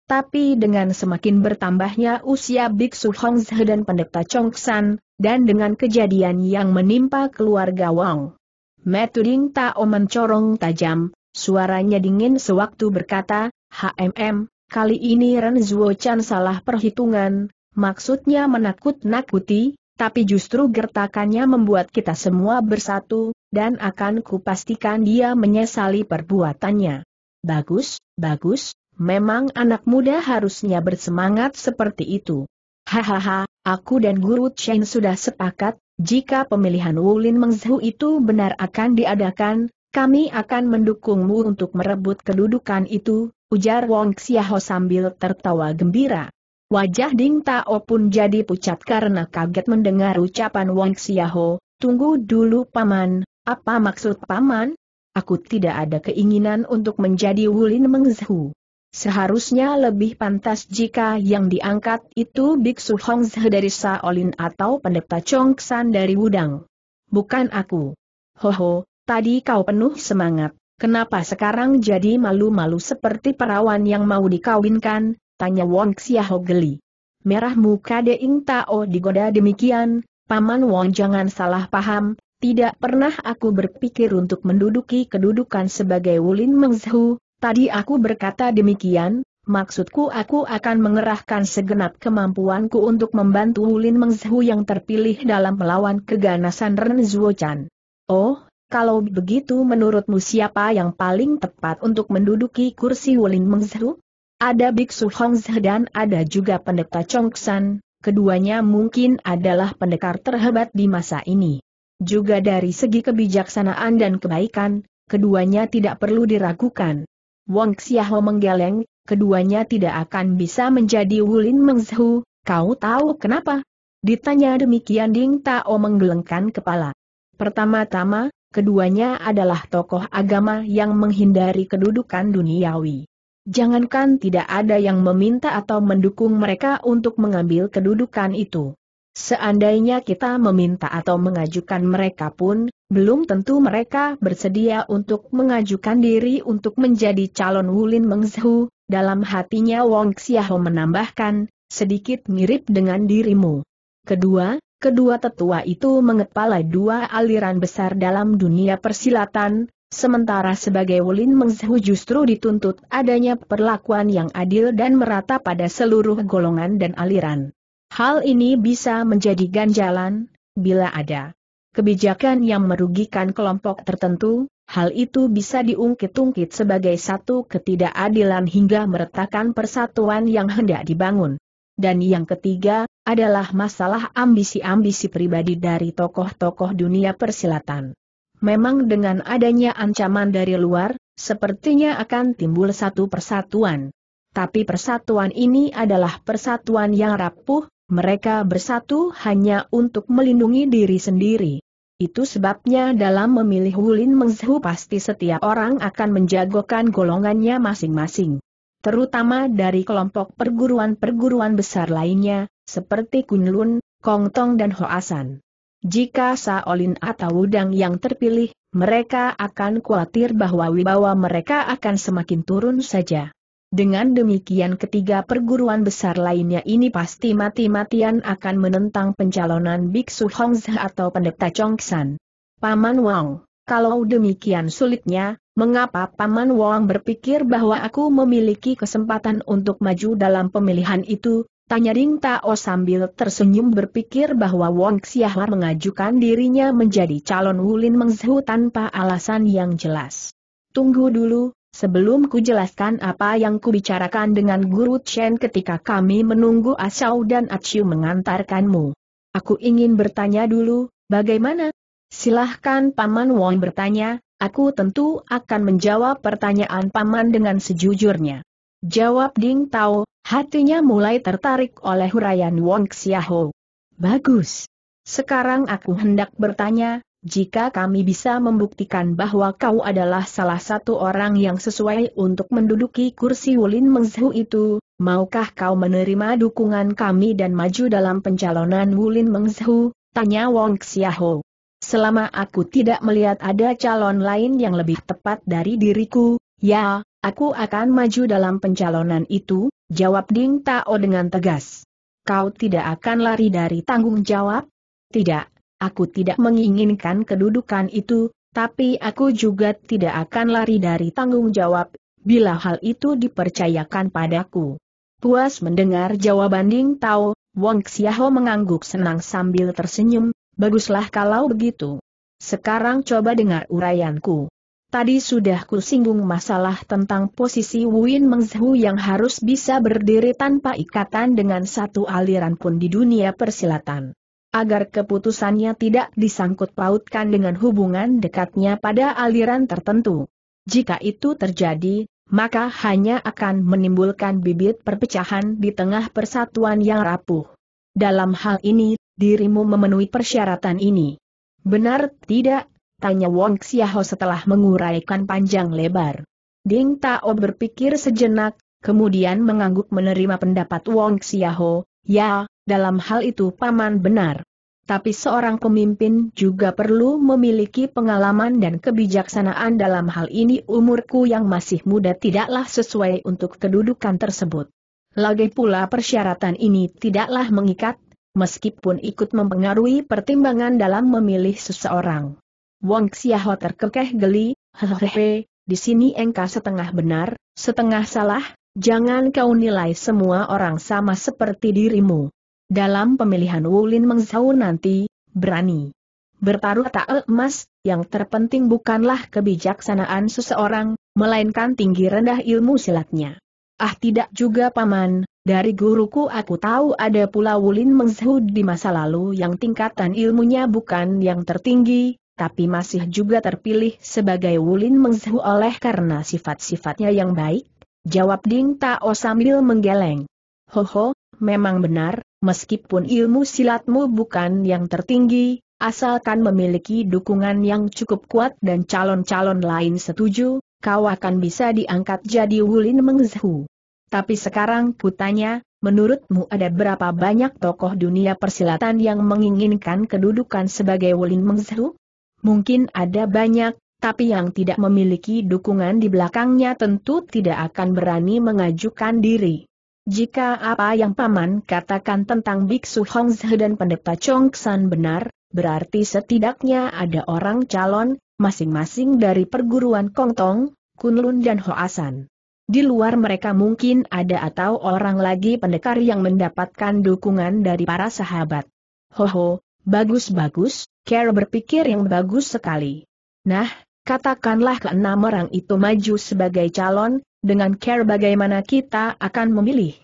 [SPEAKER 1] Tapi dengan semakin bertambahnya usia Biksu Hongzhe dan pendeta Chongsan, dan dengan kejadian yang menimpa keluarga Wang. Metuding Tao mencorong tajam, suaranya dingin sewaktu berkata, HMM, kali ini Ren Zuo Chan salah perhitungan, maksudnya menakut-nakuti, tapi justru gertakannya membuat kita semua bersatu, dan akan kupastikan dia menyesali perbuatannya. Bagus, bagus, Memang anak muda harusnya bersemangat seperti itu. Hahaha, aku dan guru Chen sudah sepakat, jika pemilihan Wulin Mengzhu itu benar akan diadakan, kami akan mendukungmu untuk merebut kedudukan itu, ujar Wong Xiaho sambil tertawa gembira. Wajah Ding Tao pun jadi pucat karena kaget mendengar ucapan Wong Xiaho, tunggu dulu paman, apa maksud paman? Aku tidak ada keinginan untuk menjadi Wulin Mengzhu. Seharusnya lebih pantas jika yang diangkat itu Biksu Hongzhe dari Shaolin atau pendeta Chongsan dari Wudang. Bukan aku. Hoho, tadi kau penuh semangat. Kenapa sekarang jadi malu-malu seperti perawan yang mau dikawinkan? Tanya Wong Xiaho geli. Merah muka Deing Tao digoda demikian, Paman Wong jangan salah paham, tidak pernah aku berpikir untuk menduduki kedudukan sebagai Wulin Mengzhu, Tadi aku berkata demikian, maksudku aku akan mengerahkan segenap kemampuanku untuk membantu Lin Mengzhu yang terpilih dalam melawan keganasan Ren Zhuochan. Oh, kalau begitu menurutmu siapa yang paling tepat untuk menduduki kursi Wuling Mengzhu? Ada Biksu Hongzhe dan ada juga pendeta Chongsan, keduanya mungkin adalah pendekar terhebat di masa ini. Juga dari segi kebijaksanaan dan kebaikan, keduanya tidak perlu diragukan. Wong Xiaho menggeleng, keduanya tidak akan bisa menjadi Wulin Mengzhu, kau tahu kenapa? Ditanya demikian Ding Tao menggelengkan kepala. Pertama-tama, keduanya adalah tokoh agama yang menghindari kedudukan duniawi. Jangankan tidak ada yang meminta atau mendukung mereka untuk mengambil kedudukan itu. Seandainya kita meminta atau mengajukan mereka pun, belum tentu mereka bersedia untuk mengajukan diri untuk menjadi calon Wulin Mengzhu, dalam hatinya Wong Xiahou menambahkan, sedikit mirip dengan dirimu. Kedua, kedua tetua itu mengepalai dua aliran besar dalam dunia persilatan, sementara sebagai Wulin Mengzhu justru dituntut adanya perlakuan yang adil dan merata pada seluruh golongan dan aliran. Hal ini bisa menjadi ganjalan, bila ada kebijakan yang merugikan kelompok tertentu, hal itu bisa diungkit-ungkit sebagai satu ketidakadilan hingga meretakan persatuan yang hendak dibangun. Dan yang ketiga, adalah masalah ambisi-ambisi pribadi dari tokoh-tokoh dunia persilatan. Memang dengan adanya ancaman dari luar, sepertinya akan timbul satu persatuan. Tapi persatuan ini adalah persatuan yang rapuh, mereka bersatu hanya untuk melindungi diri sendiri. Itu sebabnya dalam memilih Wulin Mengzhu pasti setiap orang akan menjagokan golongannya masing-masing. Terutama dari kelompok perguruan-perguruan besar lainnya, seperti Kunlun, Kongtong dan Hoasan. Jika Saolin atau Wudang yang terpilih, mereka akan khawatir bahwa wibawa mereka akan semakin turun saja. Dengan demikian ketiga perguruan besar lainnya ini pasti mati-matian akan menentang pencalonan Biksu Hongzhe atau pendeta Chongsan. Paman Wang, kalau demikian sulitnya, mengapa Paman Wang berpikir bahwa aku memiliki kesempatan untuk maju dalam pemilihan itu? Tanya Ring Tao sambil tersenyum berpikir bahwa Wang Xiahua mengajukan dirinya menjadi calon Wulin Mengzhu tanpa alasan yang jelas. Tunggu dulu, Sebelum ku jelaskan apa yang ku bicarakan dengan Guru Chen ketika kami menunggu Asau dan Aciu mengantarkanmu. Aku ingin bertanya dulu, bagaimana? Silahkan Paman Wong bertanya, aku tentu akan menjawab pertanyaan Paman dengan sejujurnya. Jawab Ding Tao, hatinya mulai tertarik oleh huraian Wong Xiaohou. Bagus. Sekarang aku hendak bertanya, jika kami bisa membuktikan bahwa kau adalah salah satu orang yang sesuai untuk menduduki kursi Wulin Mengzhu itu, maukah kau menerima dukungan kami dan maju dalam pencalonan Wulin Mengzhu? Tanya Wong Xiaho. Selama aku tidak melihat ada calon lain yang lebih tepat dari diriku, ya, aku akan maju dalam pencalonan itu, jawab Ding Tao dengan tegas. Kau tidak akan lari dari tanggung jawab? Tidak. Aku tidak menginginkan kedudukan itu, tapi aku juga tidak akan lari dari tanggung jawab, bila hal itu dipercayakan padaku. Puas mendengar jawaban Ding Tao, Wong Xiaho mengangguk senang sambil tersenyum, baguslah kalau begitu. Sekarang coba dengar uraianku. Tadi sudah ku singgung masalah tentang posisi Win Mengzhu yang harus bisa berdiri tanpa ikatan dengan satu aliran pun di dunia persilatan agar keputusannya tidak disangkut pautkan dengan hubungan dekatnya pada aliran tertentu. Jika itu terjadi, maka hanya akan menimbulkan bibit perpecahan di tengah persatuan yang rapuh. Dalam hal ini, dirimu memenuhi persyaratan ini. Benar tidak? Tanya Wong Xiaho setelah menguraikan panjang lebar. Ding Tao berpikir sejenak, kemudian mengangguk menerima pendapat Wong Xiaho, Ya, dalam hal itu paman benar. Tapi seorang pemimpin juga perlu memiliki pengalaman dan kebijaksanaan dalam hal ini umurku yang masih muda tidaklah sesuai untuk kedudukan tersebut. Lagi pula persyaratan ini tidaklah mengikat, meskipun ikut mempengaruhi pertimbangan dalam memilih seseorang. Wong Xiaho terkekeh geli, hehehe, di sini engkau setengah benar, setengah salah, Jangan kau nilai semua orang sama seperti dirimu. Dalam pemilihan Wulin Mengzau nanti, berani. Bertaruh tak emas, yang terpenting bukanlah kebijaksanaan seseorang, melainkan tinggi rendah ilmu silatnya. Ah tidak juga paman, dari guruku aku tahu ada pula Wulin Mengzau di masa lalu yang tingkatan ilmunya bukan yang tertinggi, tapi masih juga terpilih sebagai Wulin Mengzau oleh karena sifat-sifatnya yang baik, Jawab Ding Tao sambil menggeleng. Ho ho, memang benar, meskipun ilmu silatmu bukan yang tertinggi, asalkan memiliki dukungan yang cukup kuat dan calon-calon lain setuju, kau akan bisa diangkat jadi Wulin Mengzhu. Tapi sekarang kutanya, menurutmu ada berapa banyak tokoh dunia persilatan yang menginginkan kedudukan sebagai Wulin Mengzhu? Mungkin ada banyak, tapi yang tidak memiliki dukungan di belakangnya tentu tidak akan berani mengajukan diri. Jika apa yang Paman katakan tentang Biksu Hongzhe dan Pendeta Chongsan benar, berarti setidaknya ada orang calon, masing-masing dari perguruan Kongtong, Kunlun dan Hoasan. Di luar mereka mungkin ada atau orang lagi pendekar yang mendapatkan dukungan dari para sahabat. Hoho, bagus-bagus, Kera berpikir yang bagus sekali. Nah, Katakanlah keenam orang itu maju sebagai calon, dengan care bagaimana kita akan memilih.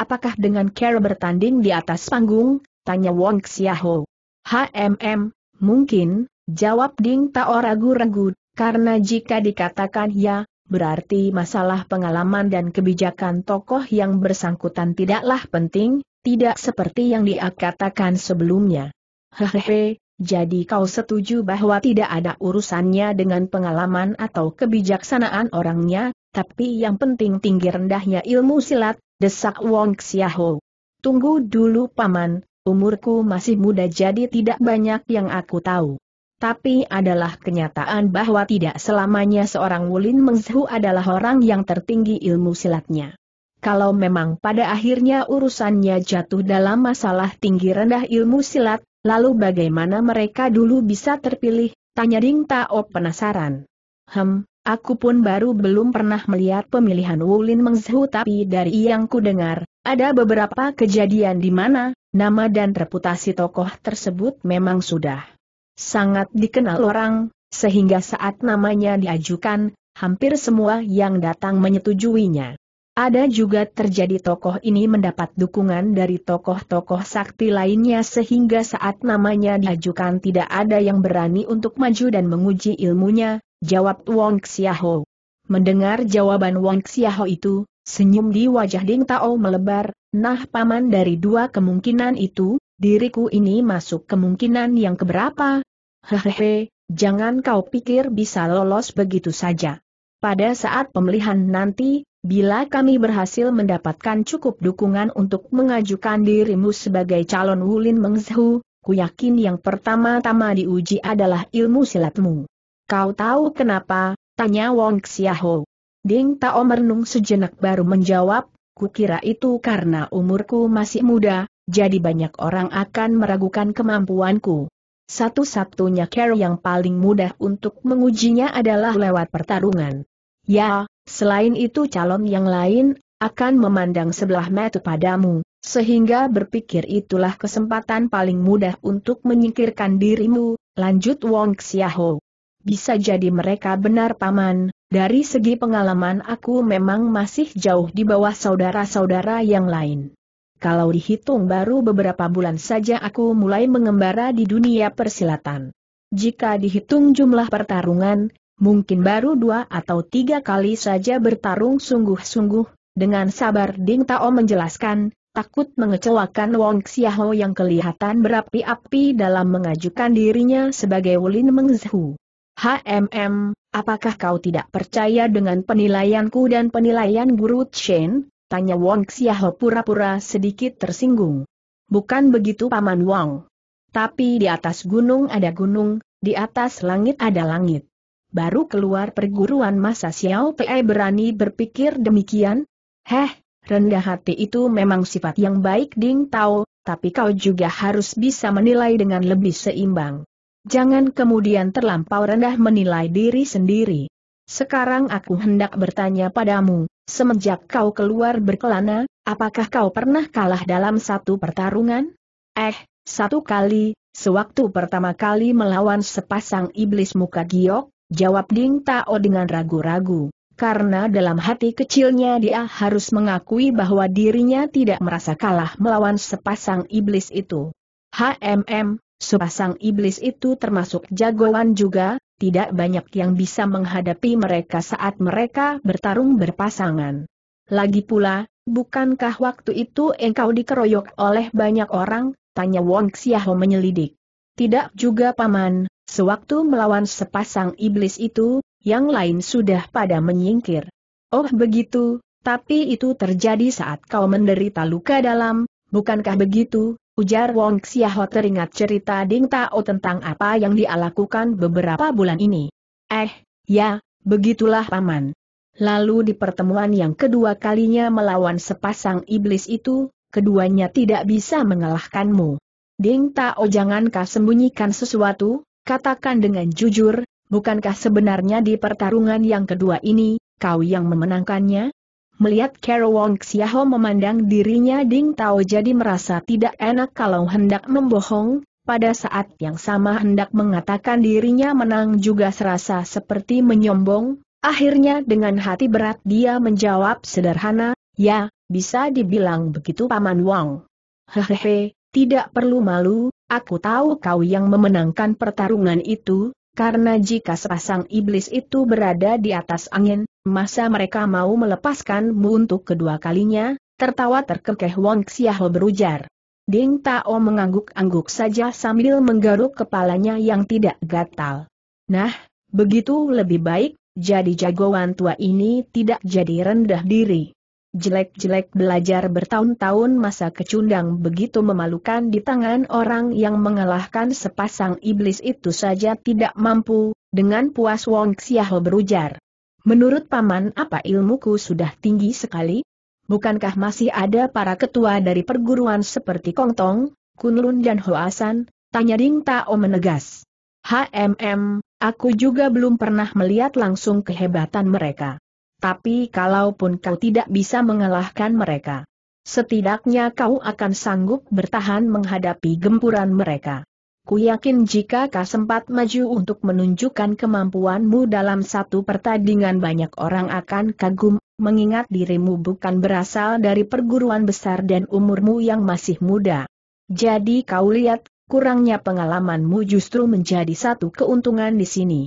[SPEAKER 1] Apakah dengan care bertanding di atas panggung? Tanya Wong Xiaho. HMM, mungkin, jawab Ding Tao ragu-ragu, karena jika dikatakan ya, berarti masalah pengalaman dan kebijakan tokoh yang bersangkutan tidaklah penting, tidak seperti yang dia katakan sebelumnya. Hehehe, jadi kau setuju bahwa tidak ada urusannya dengan pengalaman atau kebijaksanaan orangnya, tapi yang penting tinggi rendahnya ilmu silat, desak Wong Xiaho. Tunggu dulu paman, umurku masih muda jadi tidak banyak yang aku tahu. Tapi adalah kenyataan bahwa tidak selamanya seorang Wulin Mengzhu adalah orang yang tertinggi ilmu silatnya. Kalau memang pada akhirnya urusannya jatuh dalam masalah tinggi rendah ilmu silat, Lalu bagaimana mereka dulu bisa terpilih? Tanya Ding Tao penasaran. Hem, aku pun baru belum pernah melihat pemilihan Wulin Mengzhu tapi dari yang ku dengar, ada beberapa kejadian di mana, nama dan reputasi tokoh tersebut memang sudah sangat dikenal orang, sehingga saat namanya diajukan, hampir semua yang datang menyetujuinya. Ada juga terjadi tokoh ini mendapat dukungan dari tokoh-tokoh sakti lainnya sehingga saat namanya diajukan tidak ada yang berani untuk maju dan menguji ilmunya, jawab Wong Xiaho. Mendengar jawaban Wong Xiaho itu, senyum di wajah Ding Tao melebar, nah paman dari dua kemungkinan itu, diriku ini masuk kemungkinan yang keberapa? Hehehe, jangan kau pikir bisa lolos begitu saja. Pada saat pemilihan nanti, Bila kami berhasil mendapatkan cukup dukungan untuk mengajukan dirimu sebagai calon Wulin Mengzhu, ku yakin yang pertama-tama diuji adalah ilmu silatmu. Kau tahu kenapa? Tanya Wong Xiaho. Ding Tao merenung sejenak baru menjawab, ku kira itu karena umurku masih muda, jadi banyak orang akan meragukan kemampuanku. Satu-satunya cara yang paling mudah untuk mengujinya adalah lewat pertarungan. Ya, Selain itu calon yang lain, akan memandang sebelah mata padamu, sehingga berpikir itulah kesempatan paling mudah untuk menyingkirkan dirimu, lanjut Wong Xiaho. Bisa jadi mereka benar paman, dari segi pengalaman aku memang masih jauh di bawah saudara-saudara yang lain. Kalau dihitung baru beberapa bulan saja aku mulai mengembara di dunia persilatan. Jika dihitung jumlah pertarungan, mungkin baru dua atau tiga kali saja bertarung sungguh-sungguh, dengan sabar Ding Tao menjelaskan, takut mengecewakan Wong Xiaho yang kelihatan berapi-api dalam mengajukan dirinya sebagai Wulin Mengzhu. HMM, apakah kau tidak percaya dengan penilaianku dan penilaian Guru Chen? Tanya Wong Xiaho pura-pura sedikit tersinggung. Bukan begitu Paman Wong. Tapi di atas gunung ada gunung, di atas langit ada langit baru keluar perguruan masa Xiao Pei berani berpikir demikian? Heh, rendah hati itu memang sifat yang baik Ding Tao, tapi kau juga harus bisa menilai dengan lebih seimbang. Jangan kemudian terlampau rendah menilai diri sendiri. Sekarang aku hendak bertanya padamu, semenjak kau keluar berkelana, apakah kau pernah kalah dalam satu pertarungan? Eh, satu kali, sewaktu pertama kali melawan sepasang iblis muka giok, Jawab Ding Tao dengan ragu-ragu, karena dalam hati kecilnya dia harus mengakui bahwa dirinya tidak merasa kalah melawan sepasang iblis itu. HMM, sepasang iblis itu termasuk jagoan juga, tidak banyak yang bisa menghadapi mereka saat mereka bertarung berpasangan. Lagi pula, bukankah waktu itu engkau dikeroyok oleh banyak orang? Tanya Wong Xiaho menyelidik. Tidak juga paman, Sewaktu melawan sepasang iblis itu, yang lain sudah pada menyingkir. Oh begitu, tapi itu terjadi saat kau menderita luka dalam, bukankah begitu? Ujar Wong Xiaho teringat cerita Ding Tao tentang apa yang dia lakukan beberapa bulan ini. Eh, ya, begitulah paman. Lalu di pertemuan yang kedua kalinya melawan sepasang iblis itu, keduanya tidak bisa mengalahkanmu. Ding Tao jangankah sembunyikan sesuatu? Katakan dengan jujur, bukankah sebenarnya di pertarungan yang kedua ini, kau yang memenangkannya? Melihat Carol Wong Xiaho memandang dirinya Ding Tao jadi merasa tidak enak kalau hendak membohong, pada saat yang sama hendak mengatakan dirinya menang juga serasa seperti menyombong, akhirnya dengan hati berat dia menjawab sederhana, ya, bisa dibilang begitu Paman Wong. Hehehe, tidak perlu malu, aku tahu kau yang memenangkan pertarungan itu, karena jika sepasang iblis itu berada di atas angin, masa mereka mau melepaskanmu untuk kedua kalinya, tertawa terkekeh Wang Xiaho berujar. Ding Tao mengangguk-angguk saja sambil menggaruk kepalanya yang tidak gatal. Nah, begitu lebih baik, jadi jagoan tua ini tidak jadi rendah diri. Jelek-jelek belajar bertahun-tahun masa kecundang begitu memalukan di tangan orang yang mengalahkan sepasang iblis itu saja tidak mampu, dengan puas Wong Xiaho berujar. Menurut Paman apa ilmuku sudah tinggi sekali? Bukankah masih ada para ketua dari perguruan seperti Kongtong, Kunlun dan Hoasan? Tanya Ding Tao menegas. HMM, aku juga belum pernah melihat langsung kehebatan mereka tapi kalaupun kau tidak bisa mengalahkan mereka, setidaknya kau akan sanggup bertahan menghadapi gempuran mereka. Ku yakin jika kau sempat maju untuk menunjukkan kemampuanmu dalam satu pertandingan banyak orang akan kagum, mengingat dirimu bukan berasal dari perguruan besar dan umurmu yang masih muda. Jadi kau lihat, kurangnya pengalamanmu justru menjadi satu keuntungan di sini.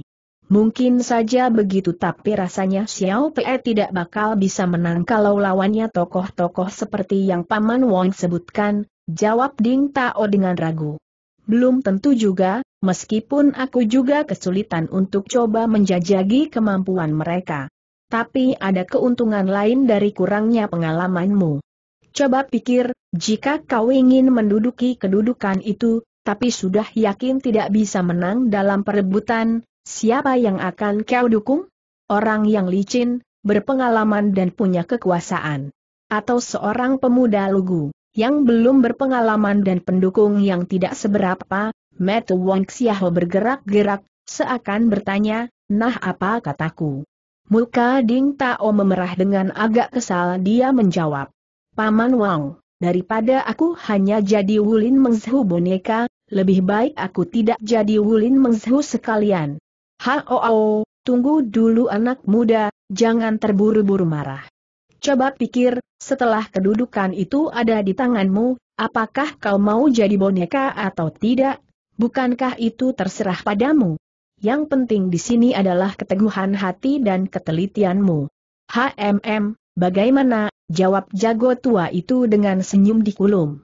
[SPEAKER 1] Mungkin saja begitu tapi rasanya Xiao Pe tidak bakal bisa menang kalau lawannya tokoh-tokoh seperti yang Paman Wong sebutkan, jawab Ding Tao dengan ragu. Belum tentu juga, meskipun aku juga kesulitan untuk coba menjajagi kemampuan mereka. Tapi ada keuntungan lain dari kurangnya pengalamanmu. Coba pikir, jika kau ingin menduduki kedudukan itu, tapi sudah yakin tidak bisa menang dalam perebutan, Siapa yang akan kau dukung? Orang yang licin, berpengalaman dan punya kekuasaan. Atau seorang pemuda lugu, yang belum berpengalaman dan pendukung yang tidak seberapa, Met Wong Xiao bergerak-gerak, seakan bertanya, nah apa kataku? Muka Ding Tao memerah dengan agak kesal dia menjawab. Paman Wang, daripada aku hanya jadi Wulin Mengzhu boneka, lebih baik aku tidak jadi Wulin Mengzhu sekalian. Hao, oh, oh. tunggu dulu anak muda, jangan terburu-buru marah. Coba pikir, setelah kedudukan itu ada di tanganmu, apakah kau mau jadi boneka atau tidak? Bukankah itu terserah padamu? Yang penting di sini adalah keteguhan hati dan ketelitianmu. HMM, bagaimana? Jawab jago tua itu dengan senyum di kulum.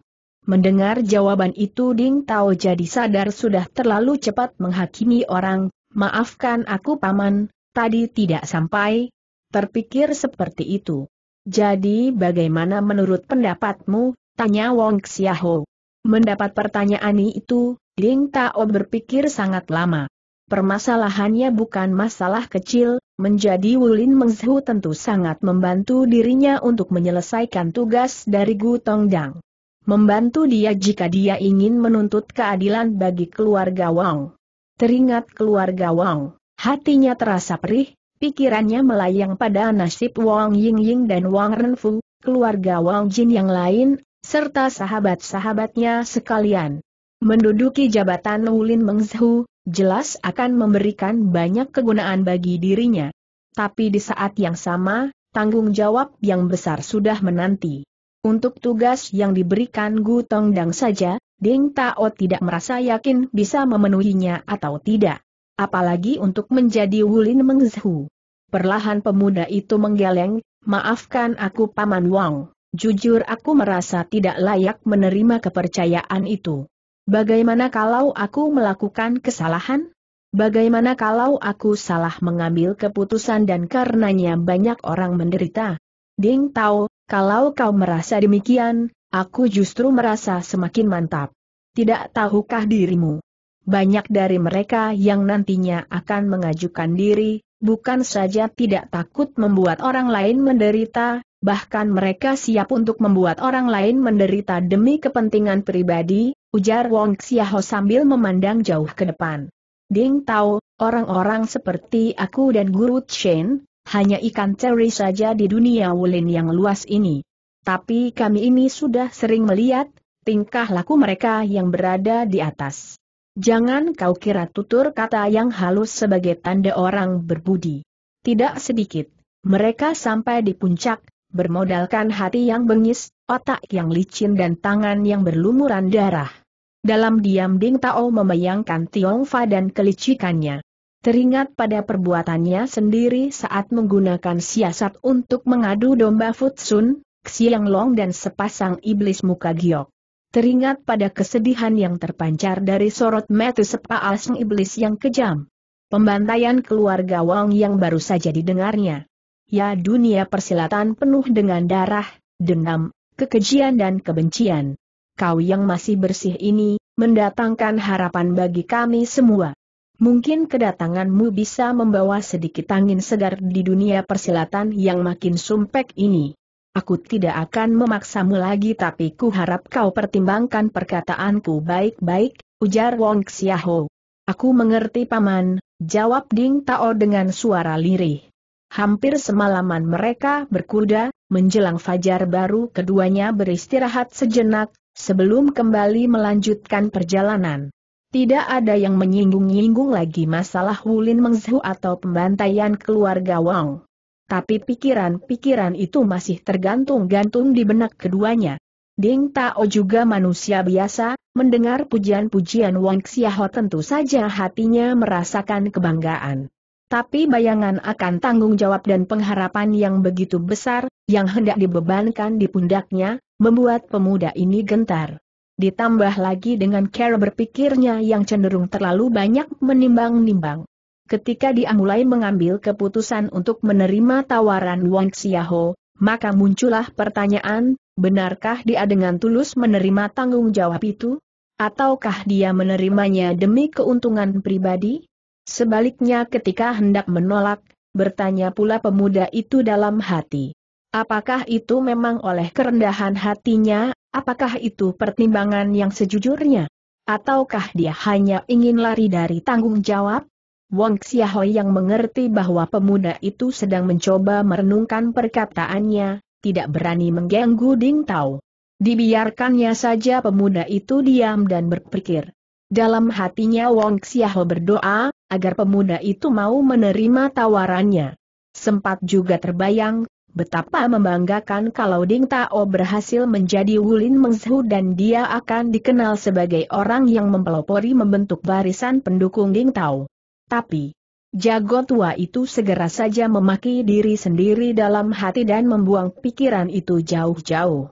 [SPEAKER 1] Mendengar jawaban itu Ding Tao jadi sadar sudah terlalu cepat menghakimi orang, Maafkan aku paman, tadi tidak sampai. Terpikir seperti itu. Jadi bagaimana menurut pendapatmu, tanya Wong Xiaho. Mendapat pertanyaan itu, Ling Tao berpikir sangat lama. Permasalahannya bukan masalah kecil, menjadi Wulin Mengzhu tentu sangat membantu dirinya untuk menyelesaikan tugas dari Gu Tongdang. Membantu dia jika dia ingin menuntut keadilan bagi keluarga Wang. Teringat keluarga Wang, hatinya terasa perih, pikirannya melayang pada nasib Wang Yingying dan Wang Renfu, keluarga Wang Jin yang lain, serta sahabat-sahabatnya sekalian. Menduduki jabatan Wulin Mengzhu, jelas akan memberikan banyak kegunaan bagi dirinya. Tapi di saat yang sama, tanggung jawab yang besar sudah menanti. Untuk tugas yang diberikan Gu Tongdang saja, Deng Tao tidak merasa yakin bisa memenuhinya atau tidak. Apalagi untuk menjadi Wulin Mengzhu. Perlahan pemuda itu menggeleng, maafkan aku Paman Wang. Jujur aku merasa tidak layak menerima kepercayaan itu. Bagaimana kalau aku melakukan kesalahan? Bagaimana kalau aku salah mengambil keputusan dan karenanya banyak orang menderita? Ding Tao, kalau kau merasa demikian, aku justru merasa semakin mantap. Tidak tahukah dirimu? Banyak dari mereka yang nantinya akan mengajukan diri, bukan saja tidak takut membuat orang lain menderita, bahkan mereka siap untuk membuat orang lain menderita demi kepentingan pribadi, ujar Wong Xiaho sambil memandang jauh ke depan. Ding tahu, orang-orang seperti aku dan Guru Chen, hanya ikan ceri saja di dunia Wulin yang luas ini. Tapi kami ini sudah sering melihat, tingkah laku mereka yang berada di atas. Jangan kau kira tutur kata yang halus sebagai tanda orang berbudi. Tidak sedikit, mereka sampai di puncak, bermodalkan hati yang bengis, otak yang licin dan tangan yang berlumuran darah. Dalam diam Ding Tao membayangkan Tiongfa dan kelicikannya teringat pada perbuatannya sendiri saat menggunakan siasat untuk mengadu domba Futsun, Xiang Long dan sepasang iblis muka giok. Teringat pada kesedihan yang terpancar dari sorot mata sepaasang iblis yang kejam. Pembantaian keluarga Wang yang baru saja didengarnya. Ya dunia persilatan penuh dengan darah, dendam, kekejian dan kebencian. Kau yang masih bersih ini, mendatangkan harapan bagi kami semua. Mungkin kedatanganmu bisa membawa sedikit angin segar di dunia persilatan yang makin sumpek ini. Aku tidak akan memaksamu lagi tapi ku harap kau pertimbangkan perkataanku baik-baik, ujar Wong Xiaho. Aku mengerti paman, jawab Ding Tao dengan suara lirih. Hampir semalaman mereka berkuda, menjelang fajar baru keduanya beristirahat sejenak, sebelum kembali melanjutkan perjalanan. Tidak ada yang menyinggung-nyinggung lagi masalah Wulin Mengzhu atau pembantaian keluarga Wang. Tapi pikiran-pikiran itu masih tergantung-gantung di benak keduanya. Ding Tao juga manusia biasa, mendengar pujian-pujian Wang Xiaho tentu saja hatinya merasakan kebanggaan. Tapi bayangan akan tanggung jawab dan pengharapan yang begitu besar, yang hendak dibebankan di pundaknya, membuat pemuda ini gentar ditambah lagi dengan cara berpikirnya yang cenderung terlalu banyak menimbang-nimbang. Ketika dia mulai mengambil keputusan untuk menerima tawaran Wang Xiaho, maka muncullah pertanyaan, benarkah dia dengan tulus menerima tanggung jawab itu? Ataukah dia menerimanya demi keuntungan pribadi? Sebaliknya ketika hendak menolak, bertanya pula pemuda itu dalam hati. Apakah itu memang oleh kerendahan hatinya Apakah itu pertimbangan yang sejujurnya? Ataukah dia hanya ingin lari dari tanggung jawab? Wong Xiaohoi yang mengerti bahwa pemuda itu sedang mencoba merenungkan perkataannya, tidak berani mengganggu Ding Tao. Dibiarkannya saja pemuda itu diam dan berpikir. Dalam hatinya Wong Xiaohoi berdoa, agar pemuda itu mau menerima tawarannya. Sempat juga terbayang, Betapa membanggakan kalau Ding Tao berhasil menjadi Wulin Mengzhu dan dia akan dikenal sebagai orang yang mempelopori membentuk barisan pendukung Ding Tao. Tapi, jago tua itu segera saja memaki diri sendiri dalam hati dan membuang pikiran itu jauh-jauh.